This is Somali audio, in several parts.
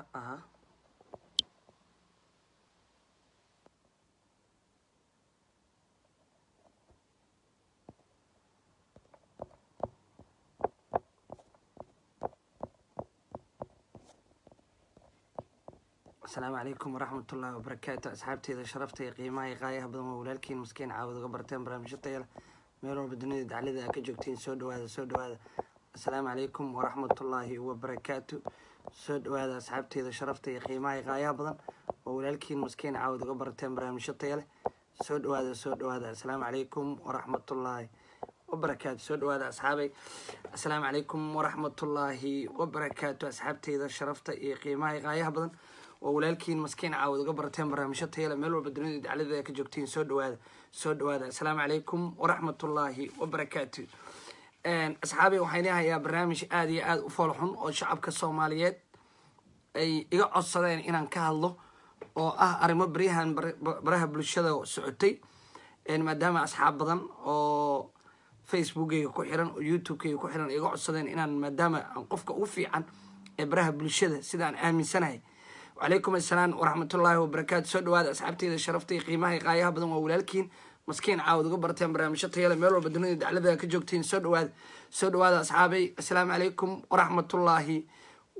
Uh-uh. asalaamu calaykum waraxmat ullaahi wabarakaatu asxaabteeda iyo qiimaha iyo qaayaha badan walaalkiin maskiin caawad uga barteen barnaamijyo tayala meel walba dunida daclida aa ka joogtiin soo dhawaada soo dhawaada asalaamu calaykum waraxmatullaahi wabarakaatu soo dhawaada asxaabteyda sharafta iyo qiimaha iyo qaayaha badan oo walaalkiin maskiin caawad uga barateen barnaamijyo taya leh soo dhawaada soo dhawaada assalaamu calaykum waraxmatullaahi wabarakaatu soo dhawaada asxaabay assalaamu calaykum waraxmatullaahi wabarakaatu asxaabteyda sharafta iyo qiimaha iyo qaayaha badan oo walaalkiin maskiin caawad uga barateen barnaamijyo tayale meel walba dunida dacladeeda ka joogtiin soo dhawaada soo dhawaada asalaamu calaykum waraxmatullaahi wabarakaatu Ehm, asxaabey waxaan idin hayaa barnaamij aada iyo aada u foolxun oo shacabka soomaaliyeed ay iga codsadeen inaan ka hadlo oo ah arrimo baryahan baraha bulshada socotay ehm, maadaama asxaab badan oo facebookeyga ku xiran oo youtubekeyga ku xiran iga codsadeen inaan maadaama aan qofka ugu fiican ee baraha bulshada sida aan aaminsanahay wacalaykum assalaam waraxmatullaahi wabarakaatu soo dhawaada asxaabteyda qiimaha iyo qaayaha badan waa walaalkiin maskiin caawad uga barteen barnaamijyo tayale meel walba dunida daclada ka joogtiin soo dhawaada soo dhawaada asxaabay assalaamu calaykum waraxmatullaahi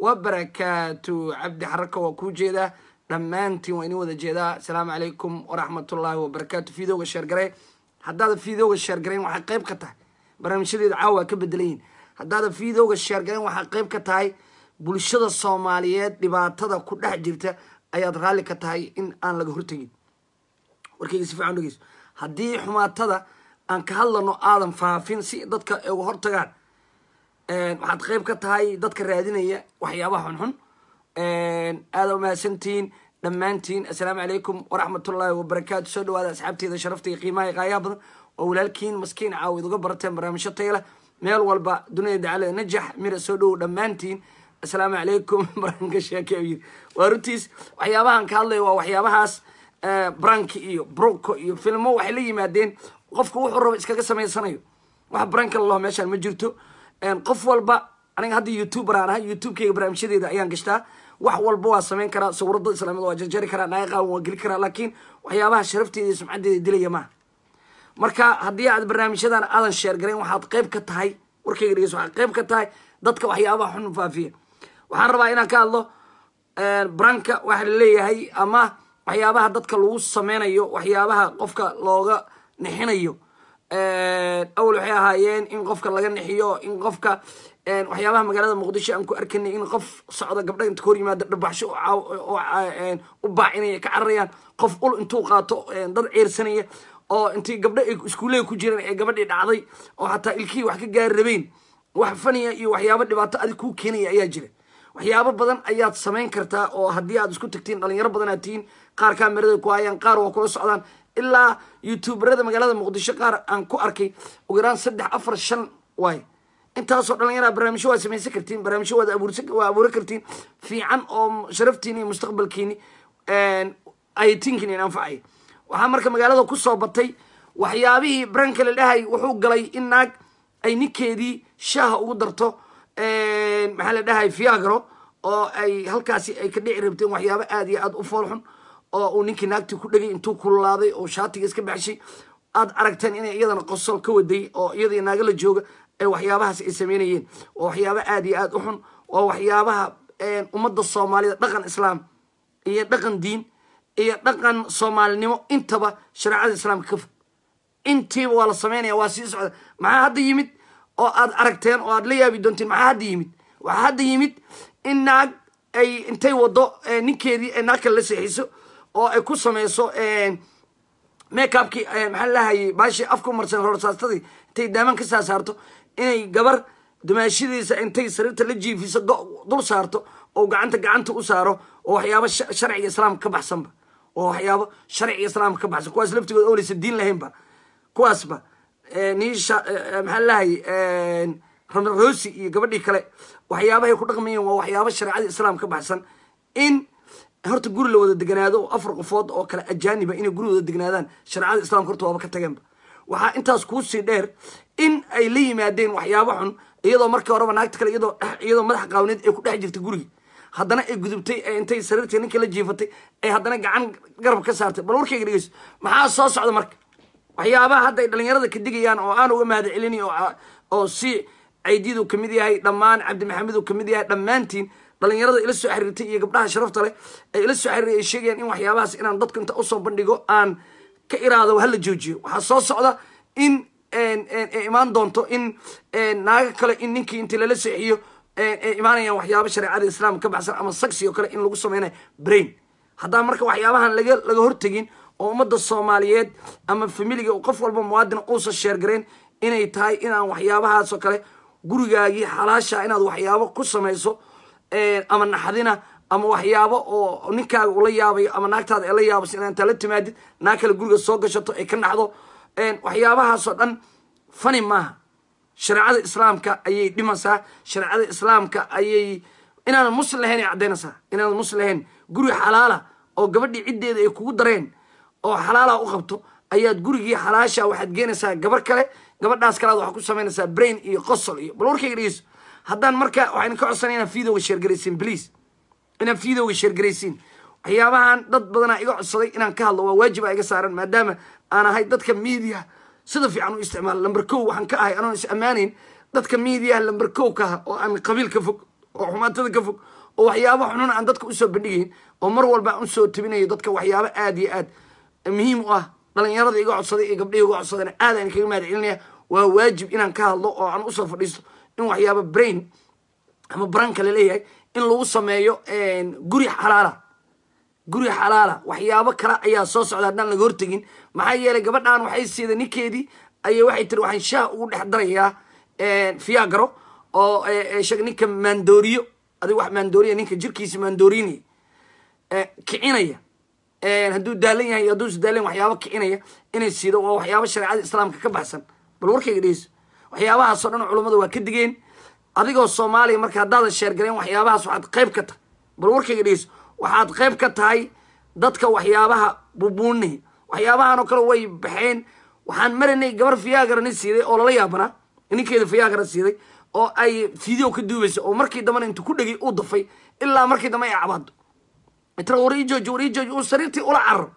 wabarakaatu cabdi xaraka waa kuu jeedaa dhammaantiin waa idin wada jeedaa asalaamu calaykum waraxmatullaahi wabarakaatu videoga sheergaree haddaadan videoga sheergareen waxaa qeyb ka tahay barnaamijyadeeda caawa waa ka bedelayin haddaadan videoga sheergareen waxaa qeyb ka tahay bulshada soomaaliyeed dhibaatada ku dhex jirta ayaad raalli ka tahay in aan laga hortegin warkeyga si fiican dhegeyso haddii xumaatada aan ka hadlano aadan faafin si dadka uga hortagaan eh, waxaad qeyb ka tahay dadka raadinaya waxyaabaha xunxun aada eh, mahadsantihiin dhammaantiin asalaamu calaykum waraxmatullaahi wabarakaatu soo dhawaada asxaabteeda sharafta iyo qiimaha qaayaha badan oo walaalkiin maskiin caawid uga barateen barnaamijyo taya leh meel walba dunida dacaleda najax mira soo dhowow dhammaantiin asalaamu calaykum baranka sheeke waa runtiis waxyaabahaan ka hadlay waa waxyaabahaas brank iyo broko iyo filmo waxay la yimaadeen qofka wuxuu raba iskaga samaysanayo wax branka lalaho meeshaan ma jirto qof walba aniga hadda youtuberaan aha youtubekeyga barnaamijyadeeda ayaan gashtaa wax walba waa samayn karaa sawirada islaamiyad waa jarjari karaa naga waa geli karaa laakiin waxyaabaha sharafteeda iyo sumcadeeda dilaya maaha marka haddii aad barnaamijyadan aadan sheer waxaad qayb ka tahay warkeyga dheges waxaad qayb ka tahay dadka waxyaabaha xun faafiya waxaan rabaa inaan ka hadlo branka waxa la ama waxyaabaha dadka lagu samaynayo waxyaabaha qofka looga nixinayo awel waxay ahaayeen in qofka laga nixiyo in qofka waxyaabaha magaalada muqdisho aan ku arkanay in qof socda gabdha inta kahor yimaada dhabaxsho u baacinaya ka cararayaan qof ul intuu qaato dad ceersanaya oo intii gabdho ay iskuullea ku jireen ee gabadhii dhacday oo xataa ilkihii wax ka gaar rabeen wax faniya iyo waxyaabo dhibaato adig kuu keenaya ayaa jira waxyaabo badan ayaad samayn kartaa oo haddii aad isku tagtiin dhalinyaro badanaad tihiin qaar kamerada ku hayaan qaar waa kula socdaan ilaa youtuberada magaalada muqdisho qaar aan ku arkay ugu yaraan saddex afar shan waay intaasoo dhalin inaa barnaamijyo waad samaysan kartiin barnaamijyo waad abuurswaa abuuran kartiin fiican oo sharaftiini iyo mustaqbalkiini aytinkiin in anfacay waxaa marka magaalada kusoo batay waxyaabihii branka la dhahay wuxuu galay in naag ay ninkeedii shaaha ugu darto maxaa la dhahay fiagro oo ay halkaasi ay ka dhici rabteen waxyaabo aad iyo aada u foolxun oo uu ninkii naagtii ku dhegay intuu kululaaday oo shaatiga iska baxshay aad aragteen inay iyadana qosol ka waday oo iyadii naaga la jooga ee waxyaabahaas ay sameynayeen oo waxyaaba aada iyo aada u xun oo waxyaabaha ummadda soomaalida dhaqan islaam iyo dhaqan diin iyo dhaqan soomaalinimo intaba shareecada islaamka ka fog intiiba waa la sameynaya waa sii socda maxaa hadda yimid oo aad aragteen oo aad la yaabi doonteen maxaa hadda yimid waxaa hadda yimid in naag ay intay waddo ninkeedii ay naag kale la seexiso oo ay ku samayso eh, makeupki eh, maxaa lahayay baashi afku marsan roorsaastadii intay daaman ka saa saarto inay gabar dumaashidiisa intay sariirta la jiifiso dul saarto oo gacanta gacanta u saaro oo waxyaabo sharciga islaamka ka baxsanba oo waxyaabo sharciga islaamka ka baxsan kuwaas laftigood oonaysa diin lahaynba kuwaasba eh, maxaa lahayay roosi iyo gabadhii kale waxyaabahay ku dhaqmayen waa waxyaaba shareecada islaam ka baxsan in horta guri la wada deganaado afar qofood oo kale ajaaniba inay guri wada degnaadaan shareecada islamka horta waaba ka tageenba waxaa intaas kuu sii dheer in ay la yimaadeen waxyaaba xun iyadoo markii horeba naagta kale iyadoo madaxa qaawneed ay ku dhex jirtay gurigi haddana ay gudubtay ee intay sariirtii ninkii la jiifatay ay haddana gacan garab ka saartay bal warkayga dhegeyso maxaa soo socda marka waxyaabaha hadda ay dhalinyarada ka digayaan oo aan uga mahad celini oo si caydidu ka mid yahay dhammaan cabdi maxamed uu ka mid yahay dhammaantiin dhalinyarada ila soo xiriirtay iyo gabdhaha sharafta leh ay ila soo xiriiray ay sheegayaan in waxyaabahaas inaan dadku inta usoo bandhigo aan ka iraado hala joojiyo waxaa soo socda in ay imaan doonto in naaga kale in ninkii intii lala seexiyo ay imaanayaan waxyaaba shareecada islaam ka baxsan ama saxi oo kale in lagu sameynayo brain haddaa marka waxyaabahan laga laga hortegin oo ummadda soomaaliyeed ama familiga qof walba muwaadina uusa sheergarayn inay tahay inaan waxyaabahaasoo kale gurigaagii xalaasha inaad waxyaabo ku samayso ama naxdina ama waxyaabo oo ninkaaga ula yaabayo ama naagtaada ee la yaabayso inaan tala timaadid naag kale guriga soo gashato ay ka naxdo waxyaabahaasoo dhan fani maaha shareecada islaamka ayay dhimasaa shareecada islaamka ayay inaanan muslim lahayn ay caddaynaysaa inaanan muslim lahayn guri xalaala oo gabadhii ciddeeda ay kugu dareen oo xalaala u qabto ayaad gurigii xalaasha waxaad geenaysaa gabar kale gabadhaas kalead waxaad ku samaynaysaa brain iyo qosol iyo bal warkayga dhegeyso haddaan marka waxaan ka codsanaya inaan videoga sheergaraysiin bliase inaan videoga sheergaraysiin waxyaabahan dad badanaa iga codsaday inaan ka hadlo waa waajib a iga saaran maadaama aan ahay dadka media sida fiican u isticmaala lamber kow waxaan ka ahay anoon is ammaanayn dadka mediaha lamber kowka ah oo aan qabiil ka fog oo xumaatada ka fog oo waxyaaba xununa aan dadka usoo bandhigayn oo mar walba aan usoo tabinayo dadka waxyaabo aada iyo aad muhiim u ah dhalinyarada iga codsaday iyo gabdhahi iga codsadayna aad aan kaga mahad waa waajib inaan ka hadlo oo aan usoo fadhiisto in waxyaaba brain ama branka laleeyahay in lagu sameeyo guri xalaala guri xalaala waxyaabo kale ayaa soo socda haddaan laga hortegin maxaa yeelay gabadhaan waxay siida ninkeedii ayay waxay tiri waxaan shaah ugu dhex darayaa fiagaro oo e, e, ninka maandooriyo adig wax maandooriya ninka jirkiisa maandoorinaya e, kicinaya hadduu daalan yahay hadduusa daalan waxyaabo kicinaya inay siido waa waxyaaba shareecada islaamka ka baxsan bal warkayga dhegeyso waxyaabahaasoo dhan culummada waa ka digeen adigoo soomaaliya marka haddaadan sheergareen waxyaabahaas waxaad qayb ka tahay bal warkayga dhegeyso waxaad qayb ka tahay dadka waxyaabaha bubuunni waxyaabahanoo kale way baxeen waxaan maranay gabar fiyagara nin siiday oo lala yaabanaa ninkeeda fiyagara siiday oo ay fiideo ka duubaysa oo markii dambana intu ku dhegay u dafay ilaa markii dambe ay cabaado itra warijooji warijooji uu sariirtii ula cararo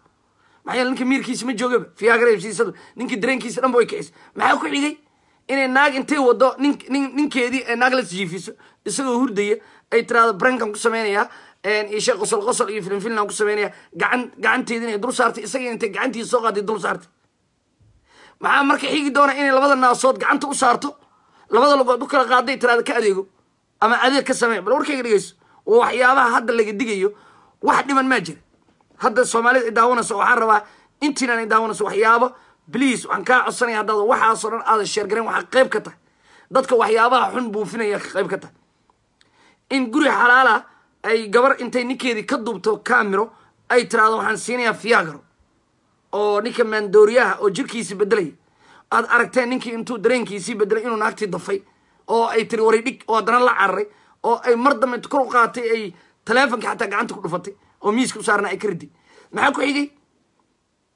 maxaa yeele ninka miirkiisa ma joogaba fiyagara ibsiisadu ninka dareenkiisa dhanba way kicisa maxaa ku xigay inay naag intay wado ninkeedii ee eh, naag la sjiifiso isagoo hurdaya ay tiraado brankan ku samaynayaa ishe qosol qosol iyo filinfilan ku samaynayaa gacan gacanteedii inay dul saartay isaga intay gacantiisa soo qaaday dul saartay maxaa marka xigi doona inay labada naasood gacanta u saarto labada lugood u kala qaaday tiraada ka adeego ama adeeg ka samey bal warkayga dhegeyso oo waxyaabaha hadda laga digayo wax dhiman maa jira hadda soomaalida ay daawanayso waxaan rabaa intiinaan ay daawanayso waxyaabo bliis waxaan kaa codsanaya haddaad waxaasoo dhan aadan sheergareen waxaa qayb ka tahay dadka waxyaabaha xun buufinaya qayb ka tahay in guri xalaala ay gabar intay ninkeedii ka duubto camiro ay tiraahdo waxaan siinayaa fiyagaro oo ninka maandooriyaha oo jirkiisii bedelay aad aragteen ninkii intuu dareenkiisii bedelay inuu naagtii dafay oo ay tiri waray dhig oo haddana la cararay oo ay mar dambe kor u qaatay ay taleefonka xataa gacanta ku dhufatay oo miiska u saarna ay ka ridi maxaa ku xigay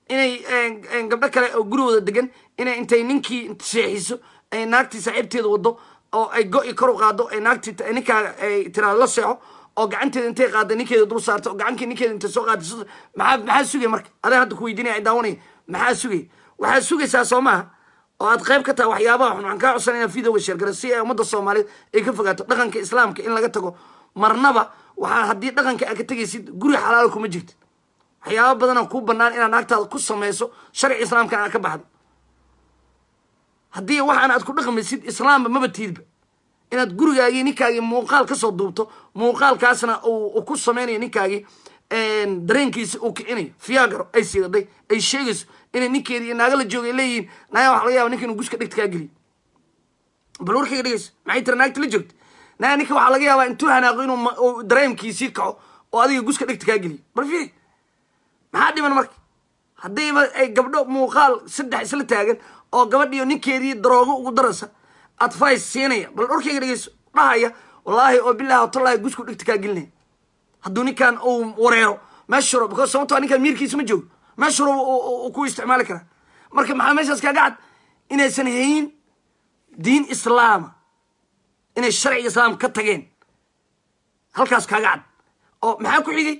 inay eh, eh, gabdho kale oo gurigooda degan inay intay ninkii seexiso ay naagtii saaxiibteeda wado oo ay go-i kor u qaado naagtii ninkaa ay eh, tiraa la seexo oo gacanteeda intay qaada ninkeeda dul saarta oo gacankii ninkeeda intay soo qaadis maaa maxaa sugaya marka adaa hadda ku weydinaya daawanaya maxaa sugaya waxaa sugaysaa soo oo aad qayb ka tahay waxyaabaha xun waxaan kaa codsan inaan videoga sheergara si ay ummadda soomaaliyeed ay ka fogaato dhaqanka islaamka in laga tago marnaba waxaa haddii dhaqanka aad ka tegaysid guri xalaalo kuma jirtid waxyaaba badanaan kuu banaan inaad naagtaada ku samayso sharci islaamka anaad ka baxdo haddii waxaana aad ku dhaqmaysid islaamba maba tiidba inaad gurigaagii ninkaagii muuqaal kasoo duubto muuqaalkaasna uu ku samaynayo ninkaagii dareenkiisa uu kicinayo fiyaagaro ay siidaday ay sheegayso inay ninkeedi iyo naaga la joogay leeyihiin naya waxa laga yaba ninka inuu guska dhegta kaa geliyo bal warkayga dhegayso maxay tira naagta la joogta naya ninka waxaa laga yaabaa intuu hanaaqo inuu dareemkiisii kaco oo adiga guska dhegta kaa geliyo bal fiiri maxaa dhiman marka haddiiba ay gabdho muuqaal saddex isla taagan oo gabadhiiyo ninkeedii daroogo ugu darasa advice siinaya bal dhurkayga dhegeyso dhahaya wallaahi oo bilahi watallahi gusku dhigta kaa gelinaya hadduu ninkan uu wareero meeshuro because sababtoo ah ninkaan miirkiisa ma joogo meeshuro ku isticmaali karaa marka maxaa meeshaas kaaga cad inaysan hayin diin islaama inay sharciga islaam ka tageen halkaas kaaga cad oo maxaa ku xigay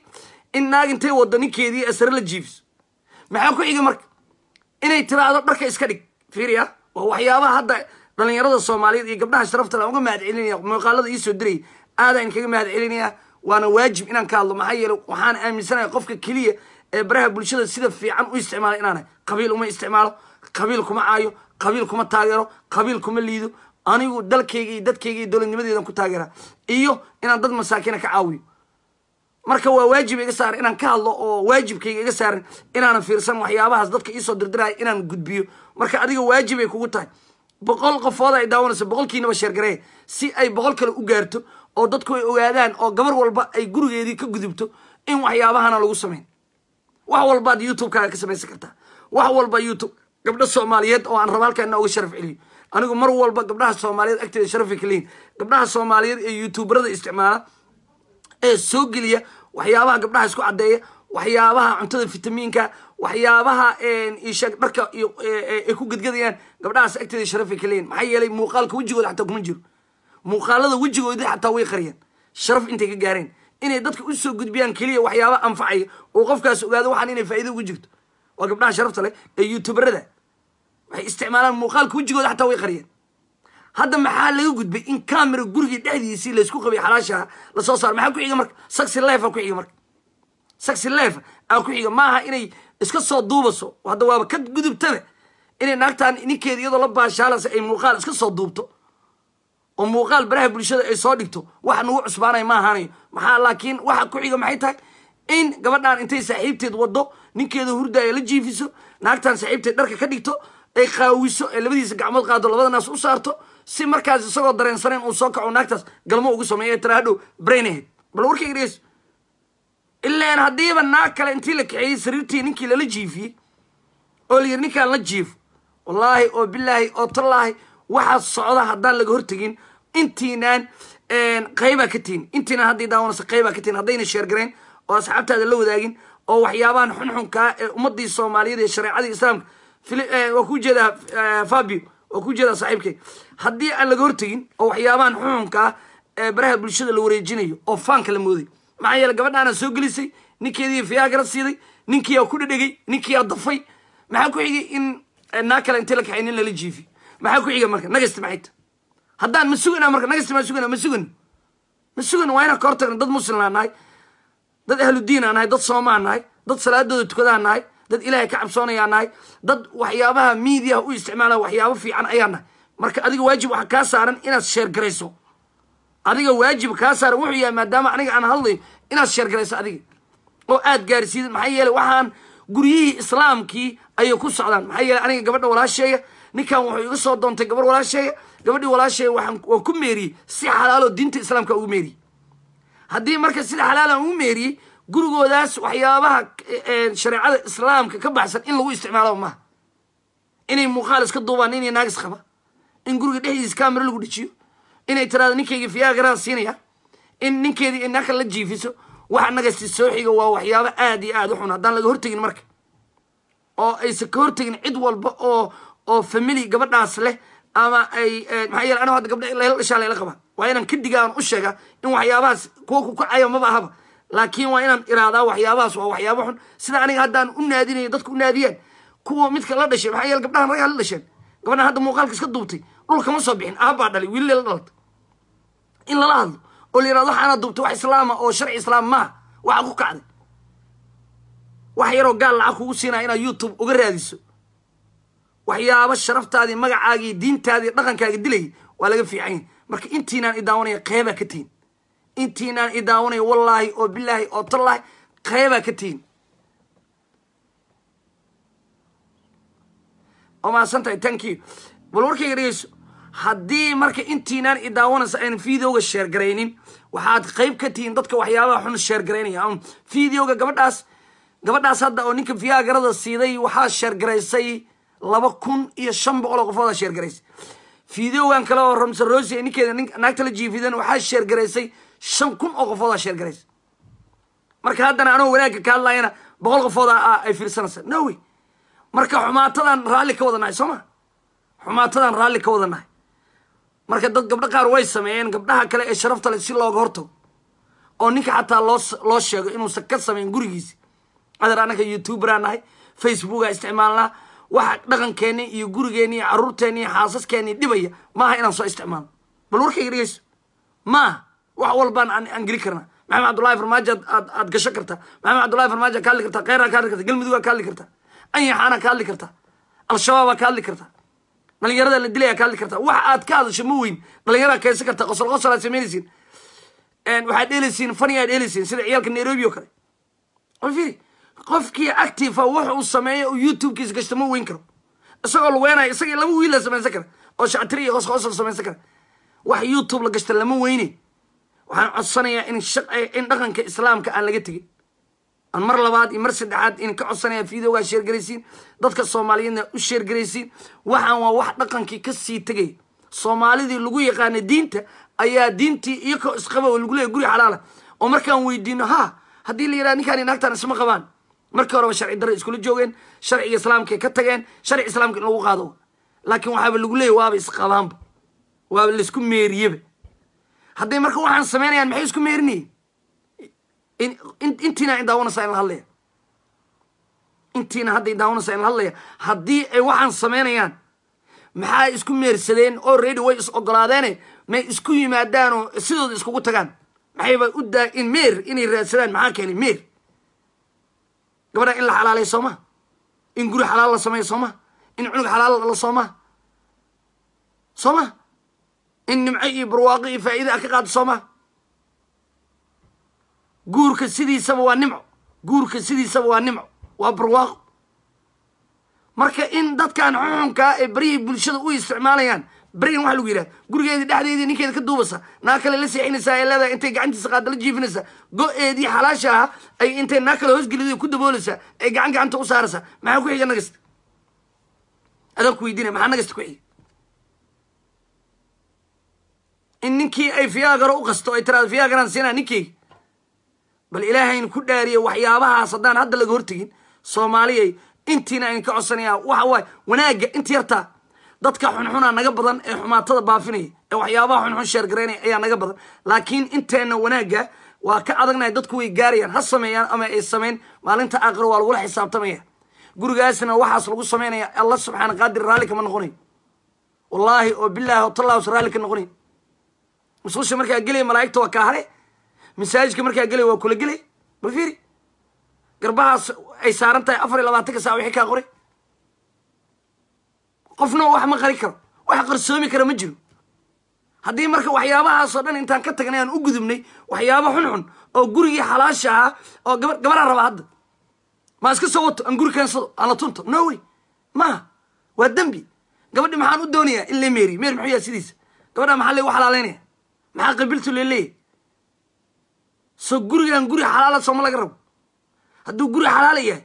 in naag intay waddo ninkeedii asare la jiibiso maxaa ku xiga marka inay tiraahdo dharka iska dhig fiiriya ah, waa waxyaabaha hadda dhallinyarada soomaaliyeed iyo gabdhaha sharafta aan uga mahad celinaya muuqaalada iisoo diray aadaan kaga mahad celinaya waana waajib inaan ka hadlo maxaa yeele waxaan aaminsanaya qofka keliya ee baraha bulshada sida fiican u isticmaalay inaan qabiil uma isticmaalo qabiil kuma caayo qabiil kuma taageero qabiil kuma liido anigu dalkayga iyo dadkayga iyo dowladnimadeedan ku taageera iyo inaan dad masaakiina ka caawiyo marka waa waajib iga saaran inaan ka hadlo oo waajibkayga iga saaran inaanan fiirsan waxyaabahaas dadka iisoo dirdiraya inaan gudbiyo marka adiga waajib kugu tahay boqol qofood ay boqolkiinaba sheergaree si ay boqol kale u gaarto oo dadku ay ogaadaan oo gabar walba ay gurigeedii ka gudubto in waxyaabahana lagu samayn wax walbaad youtube-kaaga ka samaysan kartaa wax walba youtube gabdho soomaaliyeed oo aan raba uga sharaf celiyo anigu mar walba gabdhaha soomaaliyeed agteeda sharafi kaliin gabdhaha soomaaliyeed ee youtuberada isticmaala ee soo geliya waxyaabaha gabdhaha isku cadeeya waxyaabaha cuntada fitamiinka waxyaabaha isheeg dharka ay ku gedgadayaan gabdhahaas agteeda sharafay ka leeyihin maxaa yeelay muuqaalka wejigooda xataa kuma jiro muuqaalada wejigooda xataa way qariyaan sharaf intay ka gaareen inay dadka usoo gudbiyaan keliya waxyaaba anfacaya oo qofkaas ogaado waxaan inay faa'iido ugu jirto waa gabdhaha sharafta leh ee youtuberada waxay isticmaalaan muuqaalka wejigooda xataa way qariyeen hadda maxaa laga gudbay in camera gurigii dhexdiisii laysku qabay xalaasha lasoo saaro maxaa ku xiga marka saxi lefa ku xiga marka saxi lefa aa ku xiga maaha inay iska soo duubaso hadda waaba ka gudubtaba inay naagtaan ninkeeda iyadoo la baashaalasa ay muuqaal iska soo duubto oo muuqaal baraha bulshada ay soo dhigto wax nagu cusbaanay ma ahaanayo maxaa laakiin waxa ku xiga maxay tahay in gabadhaan intay saaxiibteed wado ninkeeda hurdaaya la jiifiso naagtaan saaxiibteed dharka ka dhigto ay qaawiso ee labadiisa gacmood qaado labada naas u saarto si markaas isagoo dareensanayn uu soo kaco naagtaas galmo ugu sameeya tiraadhow brainhead bal warkayga dhegeys ilaan haddiiba naag kale intii la kaxeeyey sariirtii ninkii lala jiifiyey oo la ninkaan la jiifo wallaahi oo bilaahi oo tallaahi waxaa socda haddaan laga hortegin intiinaan qaybaa ka tihin intiinaan haddii daawanaysa qaybaa ka tihin haddayna sheergarayn oo asxaabtaada la wadaagin oo waxyaabahan xunxunkaa ee ummaddii soomaaliyeed ee shareecadii islaamka waa ku jeedaa eh, fabio oo ku jeeda saaxiibkay haddii aan laga hortegin oo waxyaabahan xuxunka ee baraha bulshada la wareejinayo oo faanka la mooday maxaa yeele gabadhaana soo gelisay ninkeedii fiyaagara siiday ninkiiaa ku dhedhegay ninkiiaa dafay maxaa ku xigay in eh, naa kale intay la kaxay nin lala jiifi maxaa ku xiga marka nagasti maxayta haddaan ma sugana marka nagasti maa sugana ma sugan ma sugan waa inaan ka hortagna dad muslim nahay dad ahludiin aan nahay dad soomaan nahay dad salaadooda tukadaan nahay dad ilaahay ka cabsoonayaanahay dad waxyaabaha miidiyaha u isticmaala waxyaabo fiican ayaanahay marka adiga waajib waxa kaa saaran inaad sheergarayso adiga waajib kaa saaran wuxuu yahay maadaama aniga aan hadlayo inaad sheergarayso adiga oo aad gaarsiidid maxaa yeele waxaan guryihii islaamkii ayay ku socdaan maxaa yeele aniga gabadha walaasheeya ninkan wuxuu iga soo doontay gabar walaasheeya gabadhii walaasheeya waxaan waa ku meeriyey si xalaaloo diinta islaamka ugu meeriyey haddii marka sida xalaalaan ugu meeriyey gurigoodaas waxyaabaha shareecada islaamka ka baxsan in lagu isticmaalo maaha inay muuqaal iska duubaan inay naagis qaba in guriga dhexdiisa camera lagu dhejiyo inay tiraado ninkayga fiyagaraan siinaya in ninkeedii ina la jiifiso waxa nagasi sooxiga waa waxyaaba aada iyo aada u xun haddaan laga hortegin marka oo aysan ka hortegin cid walba oo oo famili gabadhaas leh ama ay eh, maxaa yeele anigo hadda gabdha layla dhashaa layla qaba waa inaan ka digaan u sheegaa in waxyaabahaas kuwa ku kacaya maba ahaba laakiin waa inaan iraahdaa waxyaabahaas waa waxyaabo xun sida aniga haddaan u naadinayo dadka u naadiyaan kuwa midka la dhashay maxaa yeele gabdhahan ragaa la dhasheen gabadhan hadda muuqaalka iska duubtay dhulkama soo bixin aabbaa ah dhalay wiilile la dhalatay in lala hadlo oo la yirahdo waxaana duubtay wax islaama oo sharci islaam maaha waxaa ku kacday wax yaroo gaal lacag kugu siinaya inaad youtube uga raadiso waxyaabo sharaftaadii magacaagii diintaadii dhaqankaagi dilayay waa laga fiican yahy marka intiinaan idaawanaya qeybaa ka tihin intiinaan idaawanay wallaahi oo bilaahi oo tallaahi qaybaa ka tihin oo mahadsantahay tankiyu bal warkayga dhegeyso haddii marka intiinaan idaawanaysa aynan videoga sheergaraynin waxaad qayb ka tihiin dadka waxyaabaha xun sheergaraynaya um videoga gabadhaas gabadhaas hadda oo ninka viagarada siiday waxaa sheergaraysay laba kun iyo shan boqol oo qofoodaa sheergaraysay videogan kale oo ramser rosi ee ninkeeda naagta jiifidan waxaa sheergaraysay shan kun oo qofoodaa sheergaraysa marka haddana anoo wanaagga ka hadlayana boqol qofoodaa ay fiirsanaysa no marka xumaatadaan raalli ka wada nahay soo ma xumaatadaan raalli ka wadanahay marka dad gabdho qaar way sameeyeen gabdhaha kale ee sharafta le si looga hortago oo ninka xataa loo loo sheego inuusan ka sameyn gurigiisi adar annaga youtuberaa nahay facebookaa isticmaalnaa waxa dhaqankeenni iyo gurigeenni iyo carruurteenni iyo xaasaskeenni dhibaya maaha inaan soo isticmaalno bal warkayga dhegeyso maaha wax walbaan aan geli karnaa maxamed cabdullahi farmaajo aad gasho kartaa maxamed cabdullahi farmaajo ka hadli kartaa kheyraa karta galmudugaa ka hadli anyaxaana ka hadli al-shabaabaa ka hadli kartaa dhalinyarada la dilaya ka hadli kartaa wax aad ka hadasho ma weyn dhalinyaraa kaysan kartaa qosol qosol aad samaynaysiin waxaad dheelaysiin fani aad dheelaysiin sida ciyaalka nairobi oo kale firi qofkii actifa ah wax uu sameeyo uu youtube-kiisa ma weyn karo isagoo laweynayo isaga lama wiilla samaysan kara oo shactiri iyo qosqosol samaysan kara wax youtube la gashta lama weyne waxaan codsanayaa eh, in dhaqanka islaamka aan laga tegin aan mar labaad iyo mar saddexaad in ka codsanaya videogaa sheergaraysiin dadka soomaaliyeedna u sheergaraysiin waxaan waa wax dhaqankii kasii tegay soomaalidii lagu yaqaana diinta ayaa diintii iyo ko isqaba oo lagu leeya guri xalaala ah. oo markaan weydiino ha haddii la yidhaha ninkaan naagtaan isma qabaan markii horeba sharci daro iskula joogeen sharciga islaamkay ka tageen sharci islaamka in lagu qaado laakiin waxaaba lagu leeyahy waaba isqabaanba waaba laysku meeriyeba hadday marka waxaan samaynayaan maxay isku meerinayeen intiina idaawanaysaa inla hadlaya intiina hadda idaawanaysaa inla hadlaya haddii ay waxaan samaynayaan maxaa isku meersadeen already way is ogolaadeene may isku yimaadaanoo sidooda iskugu tagaan maxayba u daa in meer inay raadsadaan maxaa keenay meer gabadha in la xalaaleey sooma in guri xalaal la sameeya sooma in cunug xalaal la soo maha soo maha in nimco iyo barwaaqo iyo faa'iida aad ka qaado soo maa guurka sidiisaba waa nimco guurka sidiisaba waa nimco waa barwaaqo marka in dadkan xuxunkaa ee baryay bulshada u isticmaalayaan baryan waxa lagu yidhahda gurigeedii dhexdeedii ninkeeda ka duubasa naa kale la seexinaysa ee leedahay intay gacantiisa qaada la jiifinaysaa go-eedii xalaasha ahaa ay intay naa kale hoosgeliday ku daboolaysaa ay gacan gacanta u saaraysaa maxaa ku xiga nagasta adaan ku weydiinaya maxaa nagasta ku xiga in ninkii ay fiyagaro u qasto ay tiraado fiyagaran siinaa ninkeyga bal ilaahaynu ku dhaariya waxyaabahaas haddaan hadda laga hortegin soomaaliyay intiina aynu ka codsanaya waxa wanaagga inta yartaa dadka xunxuna naga badan ee xumaatada baafinaya ee waxyaabaha xunxun sheergaraynaya ayaa naga badan laakiin inteenna wanaagga waa ka adagnahay dadku way gaarayaan ha sameeyaan ama ay samayn maalinta aakhiro waa lagula xisaabtamaya gurigaasna waxaas lagu samaynaya alla subxaana qaadir raalli kama noqonayo wallaahi oo bilaahi oo raalli ka noqonayo ususha markaa gelay malaaigta waa kala hale masaajidka markaa gelay waa kula gelay bal fiiri garbahaas ay saaran tahay afar iyo labaatanka saa wixii kaa qoray qofna wax ma qari karo wax qarsoomi kara ma jiro haddii marka waxyaabahaasoo dhan intaan ka tagnay aan u gudubnay waxyaabo xunxun oo gurigii xalaasha ahaa oo gaba gabaraa raba hadda maa iska soo wato aan guri keensado aan la tunto no way maaha waa dembi gabadhi maxaan u doonayaa in la meeriy meer muxuu yaha sidiisa gabadhaa maxaa lagu xalaaleynaya maxaa qabiiltu leleeyahy soo gurigan guri xalaala sooma laga rabo hadduu guri xalaala yahay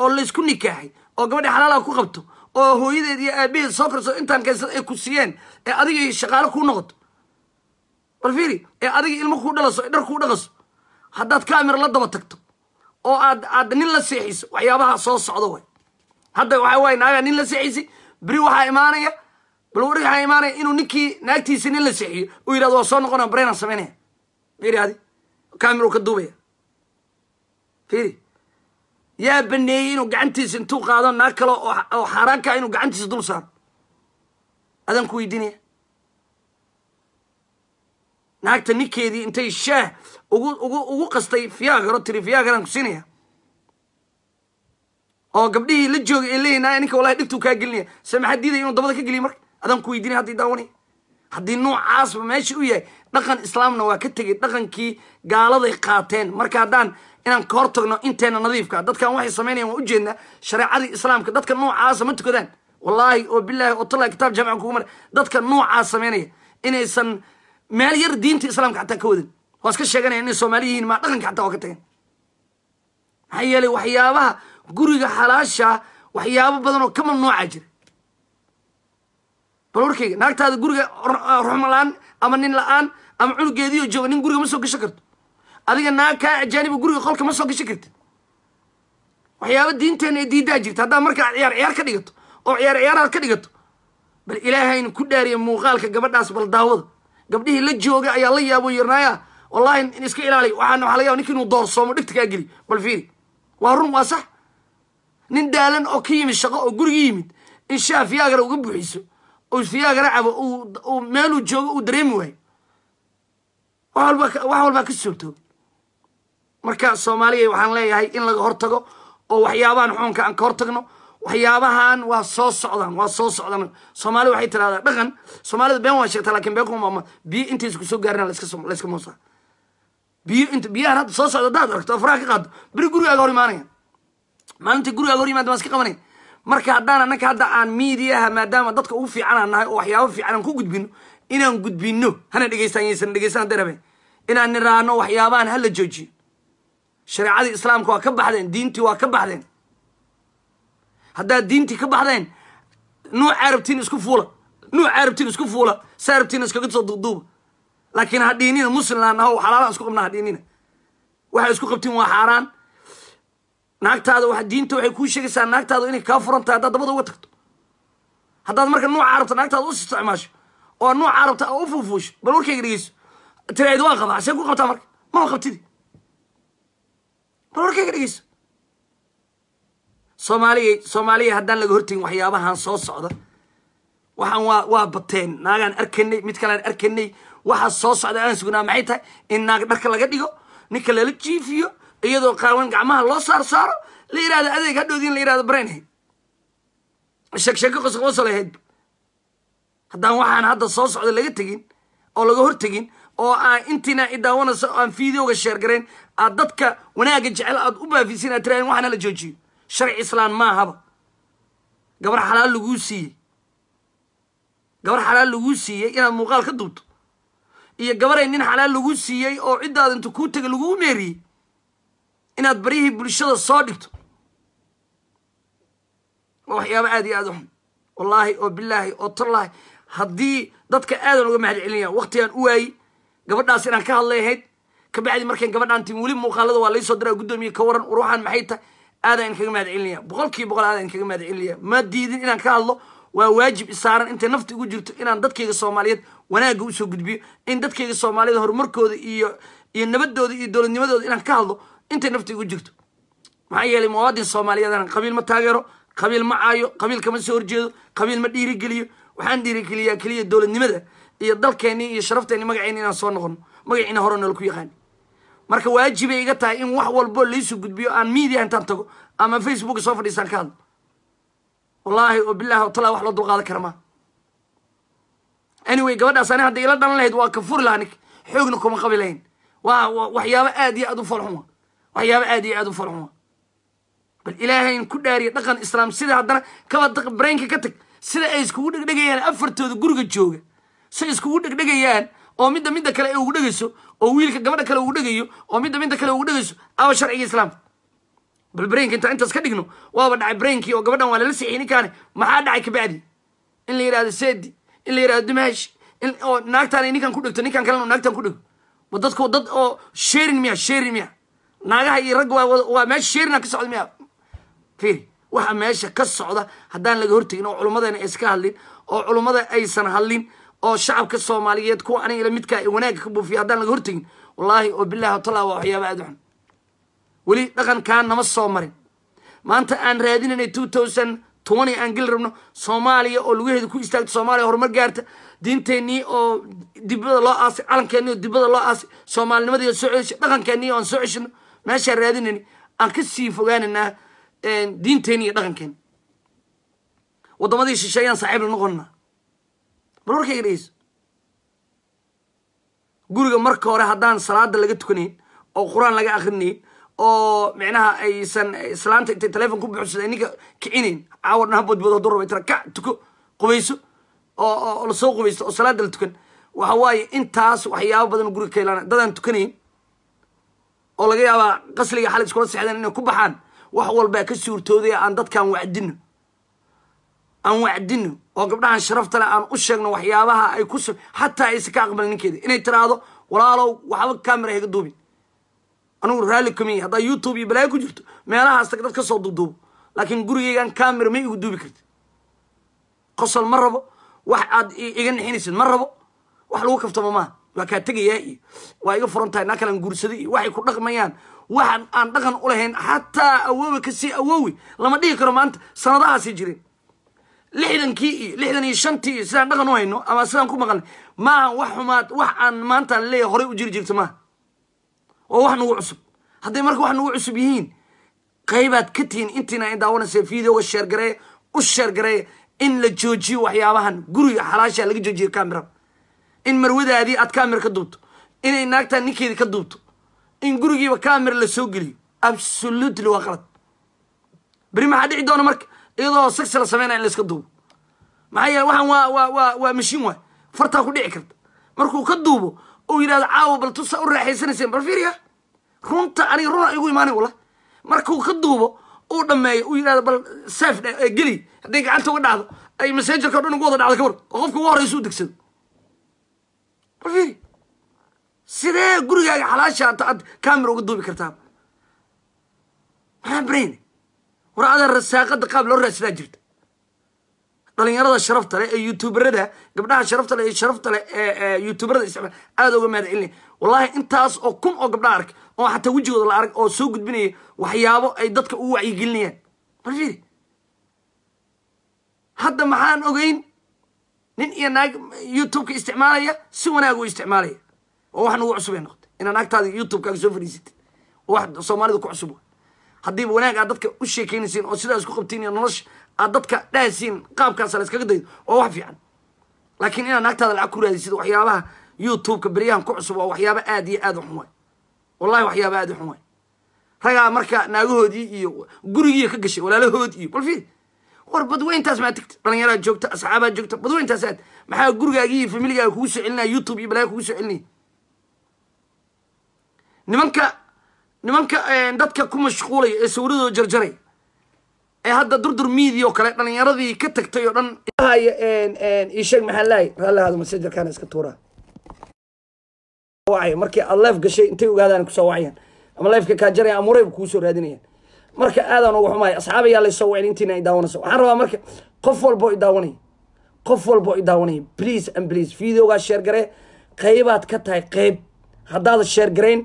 oo laysku nikaaxay oo gabadha xalaalaha ku qabto oo hooyadeed iyo aabaheed soo karso intaan kaysan ay ku siiyeen ee adiga shaqaalo kuu noqoto bal fiiri ee adiga ilmo kuu dhalaso ee dhar kuu dhaqaso haddaad kaamira la daba tagto oo aad aad nin la seexiso waxyaabaha soo socdo way hadda waxaa waaye naagaa nin la seexisi beri waxaa imaanaya bal warig waxaa imaanaya inuu ninkii naagtiisa nin la sexiyo uu yidhahdo waa soo noqona breynan samaynaya fiiri adi camera u ka duubaya fiiri yaa baneeyey inuu gacantiisa intuu qaado naag kale oo xaaraan ka ah inuu gacantiisa dul saaro adan ku weydiinaya naagta ninkeedii intay shaah ugu ugu ugu qastay fiyagaro tiri fiyagaran ku siinaya oo gabdhihii la joogay ee leeyihin ninka wallahi dhibtuu kaa gelinaya samaxadiida inuu dabada ka geliyo marka adaan ku weydinay haddii daawani haddii nuucaasba meesha u yahay dhaqan islaamna waa ka tegey dhaqankii gaaladay qaateen marka haddaan inaan ka hor tagno inteena nadiifka dadkan waxay samaynayan waan ujeedna shareecadii islaamka dadka nuucaasa ma tukadaan wallaahi oo bilaahi oo tallai kitaab jaamica kugu mara dadka nuucaas samaynaya inaysan meel yar diinta islaamka xataa ka wadin waas ka sheeganaya inay soomaali yihiin maa dhaqanka xataa waa ka tagen maxaa yeelay waxyaabaha guriga xalaasha waxyaabo badan oo ka mamnuuca jira bal balwarkayga naagtaada guriga ruxma ah, aan ama nin la-aan ama cunugeediiyo jooga nin guriga ma soo gashan karto adiga naag kaa ajaaniba guriga qolka ma soo gashan kartid waxyaaba diinteena ee diidaa jirta haddaad markaa ciyaar ciyaar ka dhigato oo ciyaar ciyaaraad ka dhigato bal ilaahaynu ku dhaariya muuqaalka gabadhaas bal daawada gabdhihii la jooga ayaa la yaabo yarnaaya wallahi in iska ilaaliy waxaana waxa laga yaba ninki inuu doorsoomo dhegta kaa geliy bal fiiri waa run waa sax nin daalan oo ka yimid shaqo oo guriga yimid in shaafiyaagana uga buuxiso fiyaagana cabo meeluu joogo uu dareemi waayo wax walbaa ka suurtoob marka soomaaliya waxaan leeyahay in laga hortago oo waxyaabahan xuunka aan ka hortagno waxyaabahan waa soo socdaan waa soo socdaan soomaalia waxay tiraahdaa dhaqan soomaalida been waa sheegtaa lakin been kuma maama biyo intaysa kusoo gaarina laska moosaa biyo int biyahan hadda soo socda daad aragto afraha ka qaado beri gurigaaga hor imaanaya maalinta gurigaaga hor imaada maa iska qabanaya marka haddaan annaga hadda aan miidiyaha maadaama dadka ugu fiicanaan nahay oo waxyaaba fiicanaan ku gudbino inaan gudbino hana dhegeystaanyaysan dhegeystaan darabe inaan niraano waxyaabahan hala joojiyo shareecadii islaamka waa ka baxdeen diintii waa ka baxdeen haddaad diintii ka baxdeen nuucaa rabtiin isku fuula nuucaa rabtiin isku fuula saa iskaga soo duuduuba laakiin hadhiinina muslimlaan naho xalaalaan isku qabnaa hadhiinina waxay isku qabtiin waa xaaraan naagtaada wa diinta waxay kuu sheegaysaa naagtaada inay kaa furan tahay haddaad dabada uga tagto haddaad marka nuuca arabta naagtaada u isticmaasho oo nuuca arabta u fuufuusho bal warkayga dhegeyso tiraad waa qaba see ku qabtaa marka maba qabtidi bal warkayga dhegeyso soomaaliya soomaaliya haddaan laga hortagin waxyaabahan soo socda waxaan waa waa bateen naagaan arkanay mid kalean arkanay waxaa soo socda aan sugnaa maxay tahay in naag dharka laga dhigo ninka lala jiifiyo iyadoo qaawan gacmaha loo saar saaro la yihahdo adeeg hadhoodi in la yihahdo brainhead shegsheko qosqosolahad haddaan waxaan hadda soo socda laga tegin oo laga hor tegin oo aan intiina idaawanayso aan fideoga sheergarayn aad dadka wanaagga jecel aad u baafisin aad tirahin waxna la joojiyo sharci islaan maahaba gabar xalaal laguu siiyey gabar xalaal laguu siiyey inaad muuqaal ka duubto iyo gabaray nin xalaal laguu siiyey oo ciddaada inta kuu tega laguu neeriyey inaad baryihii bulshada soo dhigto waa waxyaaba aad iyo aad uxun xun wallaahi oo bilaahi oo tallaahi haddii dadka aadan uga mahad celinaya waktigaan u waayi gabadhaas inaan ka hadlay ahayd kabacdi markan gabadhaan tim weli muuqaalada waa laysoo diraa guddoomiye ka waran ruuxaan maxay tahay aadaan inkaga mahad celinaya boqol kiiba boqol aadaan inkaga mahad celinaya ma diidin inaan ka hadlo waa waajib isaaran intay nafta ugu jirto inaan dadkayga soomaaliyeed wanaagga usoo gudbiyo in dadkayga soomaaliyeed horumarkooda iyo iyo nabadooda iyo dowladnimadooda inaan ka hadlo intay naftaygu jirto maxaa yeelay muwaadin soomaaliyeedaan qabiil ma taageero qabiil ma caayo qabiil kama soo horjeedo qabiil ma dhiirigeliyo waxaan dhiirigeliyaa keliya dowladnimada iyo dalkeennii iyo sharafteenni magaceenni inaan soo noqono magaciina hore nala ku yaqaani marka waajibay iga tahay in wax walbo laisu gudbiyo aan media intaan tago ama facebook soo fadhiisaan ka hadlo wallaahi oo bilaahi oo wax loo dulqaadan kara maa anyway gabadhaas ani hadday ila dhalan lahayd waa ka furi xoogna kuma qabi lahayn waa waxyaabo aad iyo aad u foolxuma waxyaaba aad iyo aad u fara xuma bal ilaahay ku dhaariya dhaqan islaam sida haddana kaba braynka ka tag sida ay iskugu dhegdhegayaan afartooda guriga jooga say iskugu dhegdhegayaan oo midda midda kale ay ugu dhegayso oo wiilka gabadha kale ugu dhegayo oo midda midda kale ugu dhegayso aba sharciga islaamka bal braynka intaan intaas ka dhigno waaba dhacay braynkii oo gabadhan waa lala siixiyay ninkaane maxaa dhacay kabacdi in la yidhahdo seedi in la yidhahdo dimaash oo naagtaan ninkaan ku dhegto ninkaan kalena naagtaan ku dhego dadku dad oo sheerin miya sheerin miya naagaha iyo rag waa meesha shiirna ka socda miya fiiri waxa meesha ka socda haddaan laga hortegin oo culummadeena aysan ka hadlin oo culummada aysan hadlin oo shacabka soomaaliyeed kuwa aniga midka ee wanaagga ka buufiya haddaan laga hortegin wallaahi oo bilahi tala waa waxyaaba aad u xun weli dhaqankaa nama soo marin maanta aan raadinayna two thousand twenty aan geli rabno soomaaliya oo lugaheeda ku istaagta soomaaliya horumar gaarta diinteennii oo dibada loo aasay calankeennii oo dibada loo aasay soomaalinimadii oo soo ceshay dhaqankeennii oo aan soo ceshino meeshaa raadinani aan ka sii fogaananaa diinteena iyo dhaqankeena waddamadii shisheeyaan saaxiib la noqonaa bal warkayga dhegeyso guriga marka hore haddaan salaada laga tukanayn oo qur-aan laga akrinayn oo micnaha aysan islaanta intay telefon ku buuxsadeen ninka kicinayn caawa dhanha boodboodo hadduu raba tira ka tuko qubayso oo lasoo qubaysto oo salaada la tukan waxa waaye intaas waxyaaba badan guriga ka ilaana dadaan tukanayn oo laga yaabaa qasliga xal iskula seexdeen inay ku baxaan wax walbaa ka suurtooday aan dadkaan wacdino aan wacdino oo gabdhahan sharaftale aan u sheegno waxyaabaha ay ku xataa aysan ka aqbalin ninkeeda inay tiraahdo walaalow waxba camera higa duubin anugu raalli kamiy haddaa youtube iyo balaayo ku jirto meelahaas tag dad ka soo duduubo laakiin gurigeygan camera may igu duubi karti qosol ma rabo wax aad iga nixinaysid ma rabo wax lagu kaftamo maaha waa kaa tegayaa iyo waa iga furan tahay naa kalaan guursada iyo waxay ku dhaqmayaan waxaan aan dhaqan u lahayn xataa awooba kasii awoowi lama dhihi karo maanta sanadahaasay jireen lixdankii iyo lixdan iyo shantii iyo sidaan dhaqan u hayno ama sidaan ku maqalnay maaha wax xumaad wax aan maanta leeya horey u jiri jirta maaha oo wax nagu cusub hadday marka wax nagu cusub yihiin qaybaad ka tihiin intiina ay daawanaysa videoga sheergareeya u sheergareeya in la joojiyo waxyaabahan guriga xalaasha laga joojiyo camerada in marwadaadii aad kaamir ka duubto inay naagtaa ninkeedii ka duubto in gurigiiba kaamir lasoo geliyo absolutely waa qalad beri maxaa dhici doona marka iyadoo saxi la sameynaya in la iska duubo maxaa yeele waxaan waa waa waa waa mashiin waay fartaa ku dhici karta markuu ka duubo uu yidhahdo caawa bal tusaa u raaxaysanayseen bal fiiriya runta aniga runa igu imaanay wala markuu ka duubo uu dhammeeyo uu yidhahdo bal saaf eh, geli hadday gacanta uga dhacdo ay masaajarka o dhan ugu wada dhacdo ka war oo qofka ugu horraysa u degsado mafiri sidee gurigaaga xalaasha aad ad camera uga duubi kartaaba maxaa barayn war adaa rasaaqada qaab loo raadsadaa jirta dhalinyarada sharafta leh ee youtuberada gabdhaha sharafta leh ee sharafta leh ee youtuberada isticmaal aada uga mahad celinay wallaahi intaas oo kun oo gabdha arag oo xataa wejigooda la arag oo soo gudbinaya waxyaabo ay dadka u wacyigelinayaan ma fiiri hadda maxaan ogeyn nin iyo naag youtubeka isticmaalaya si wanaag u isticmaalaya oo wax nagu cusub ay noqotay inaad naagtaada youtubekaaga soo fadhiisatid oo wax soomaalida ku cusub haddiiba wanaag aad dadka u sheekeynaysiin oo sidaa isku qabtiin iyo nolosha aad dadka dhahaysiin qaabkaasa la iskaga daydo oo wax fiican laakiin inaad naagtaada lacag ku raadisid waxyaabaha youtubeka beryahan ku cusub waa waxyaaba aada iyo aada u xun waay wallahi waxyaaba aada u xun waay ragaa marka naagahoodii iyo gurigiiyo ka gashay walaalahood iyo bal fiir war badweyntaas maa tegta dhalinyaraa joogta asxaabaad joogta badweyntaasaad maxaa gurigaaga iyo familigaaga kugu soo celinaya youtube iyo balaaga kugu soo celinaya nimanka nimanka eh, dadka ku mashquulaya ee sawiradood jarjaray ee hadda durdur miidiya oo kale dhalinyaradii ka tagtay oo dhan isheeg eh, eh, maxaan lahay raallihaadu masajarkaana iska tuuraa markii aad leef gashay intay ogaadaan kusoo wacayaan ama leefka kaa jarayaan amuurayba kugu soo raadinayaan marka aadaan uga xumaaya asxaab ayaa laysoo wacin intiina idaawanayso waxaan rabaa marka qof walbo idaawanaya qof walbo idaawanaya please and please videogaa sheer garee qaybaad ka tahay qayb haddaadan sheer garayn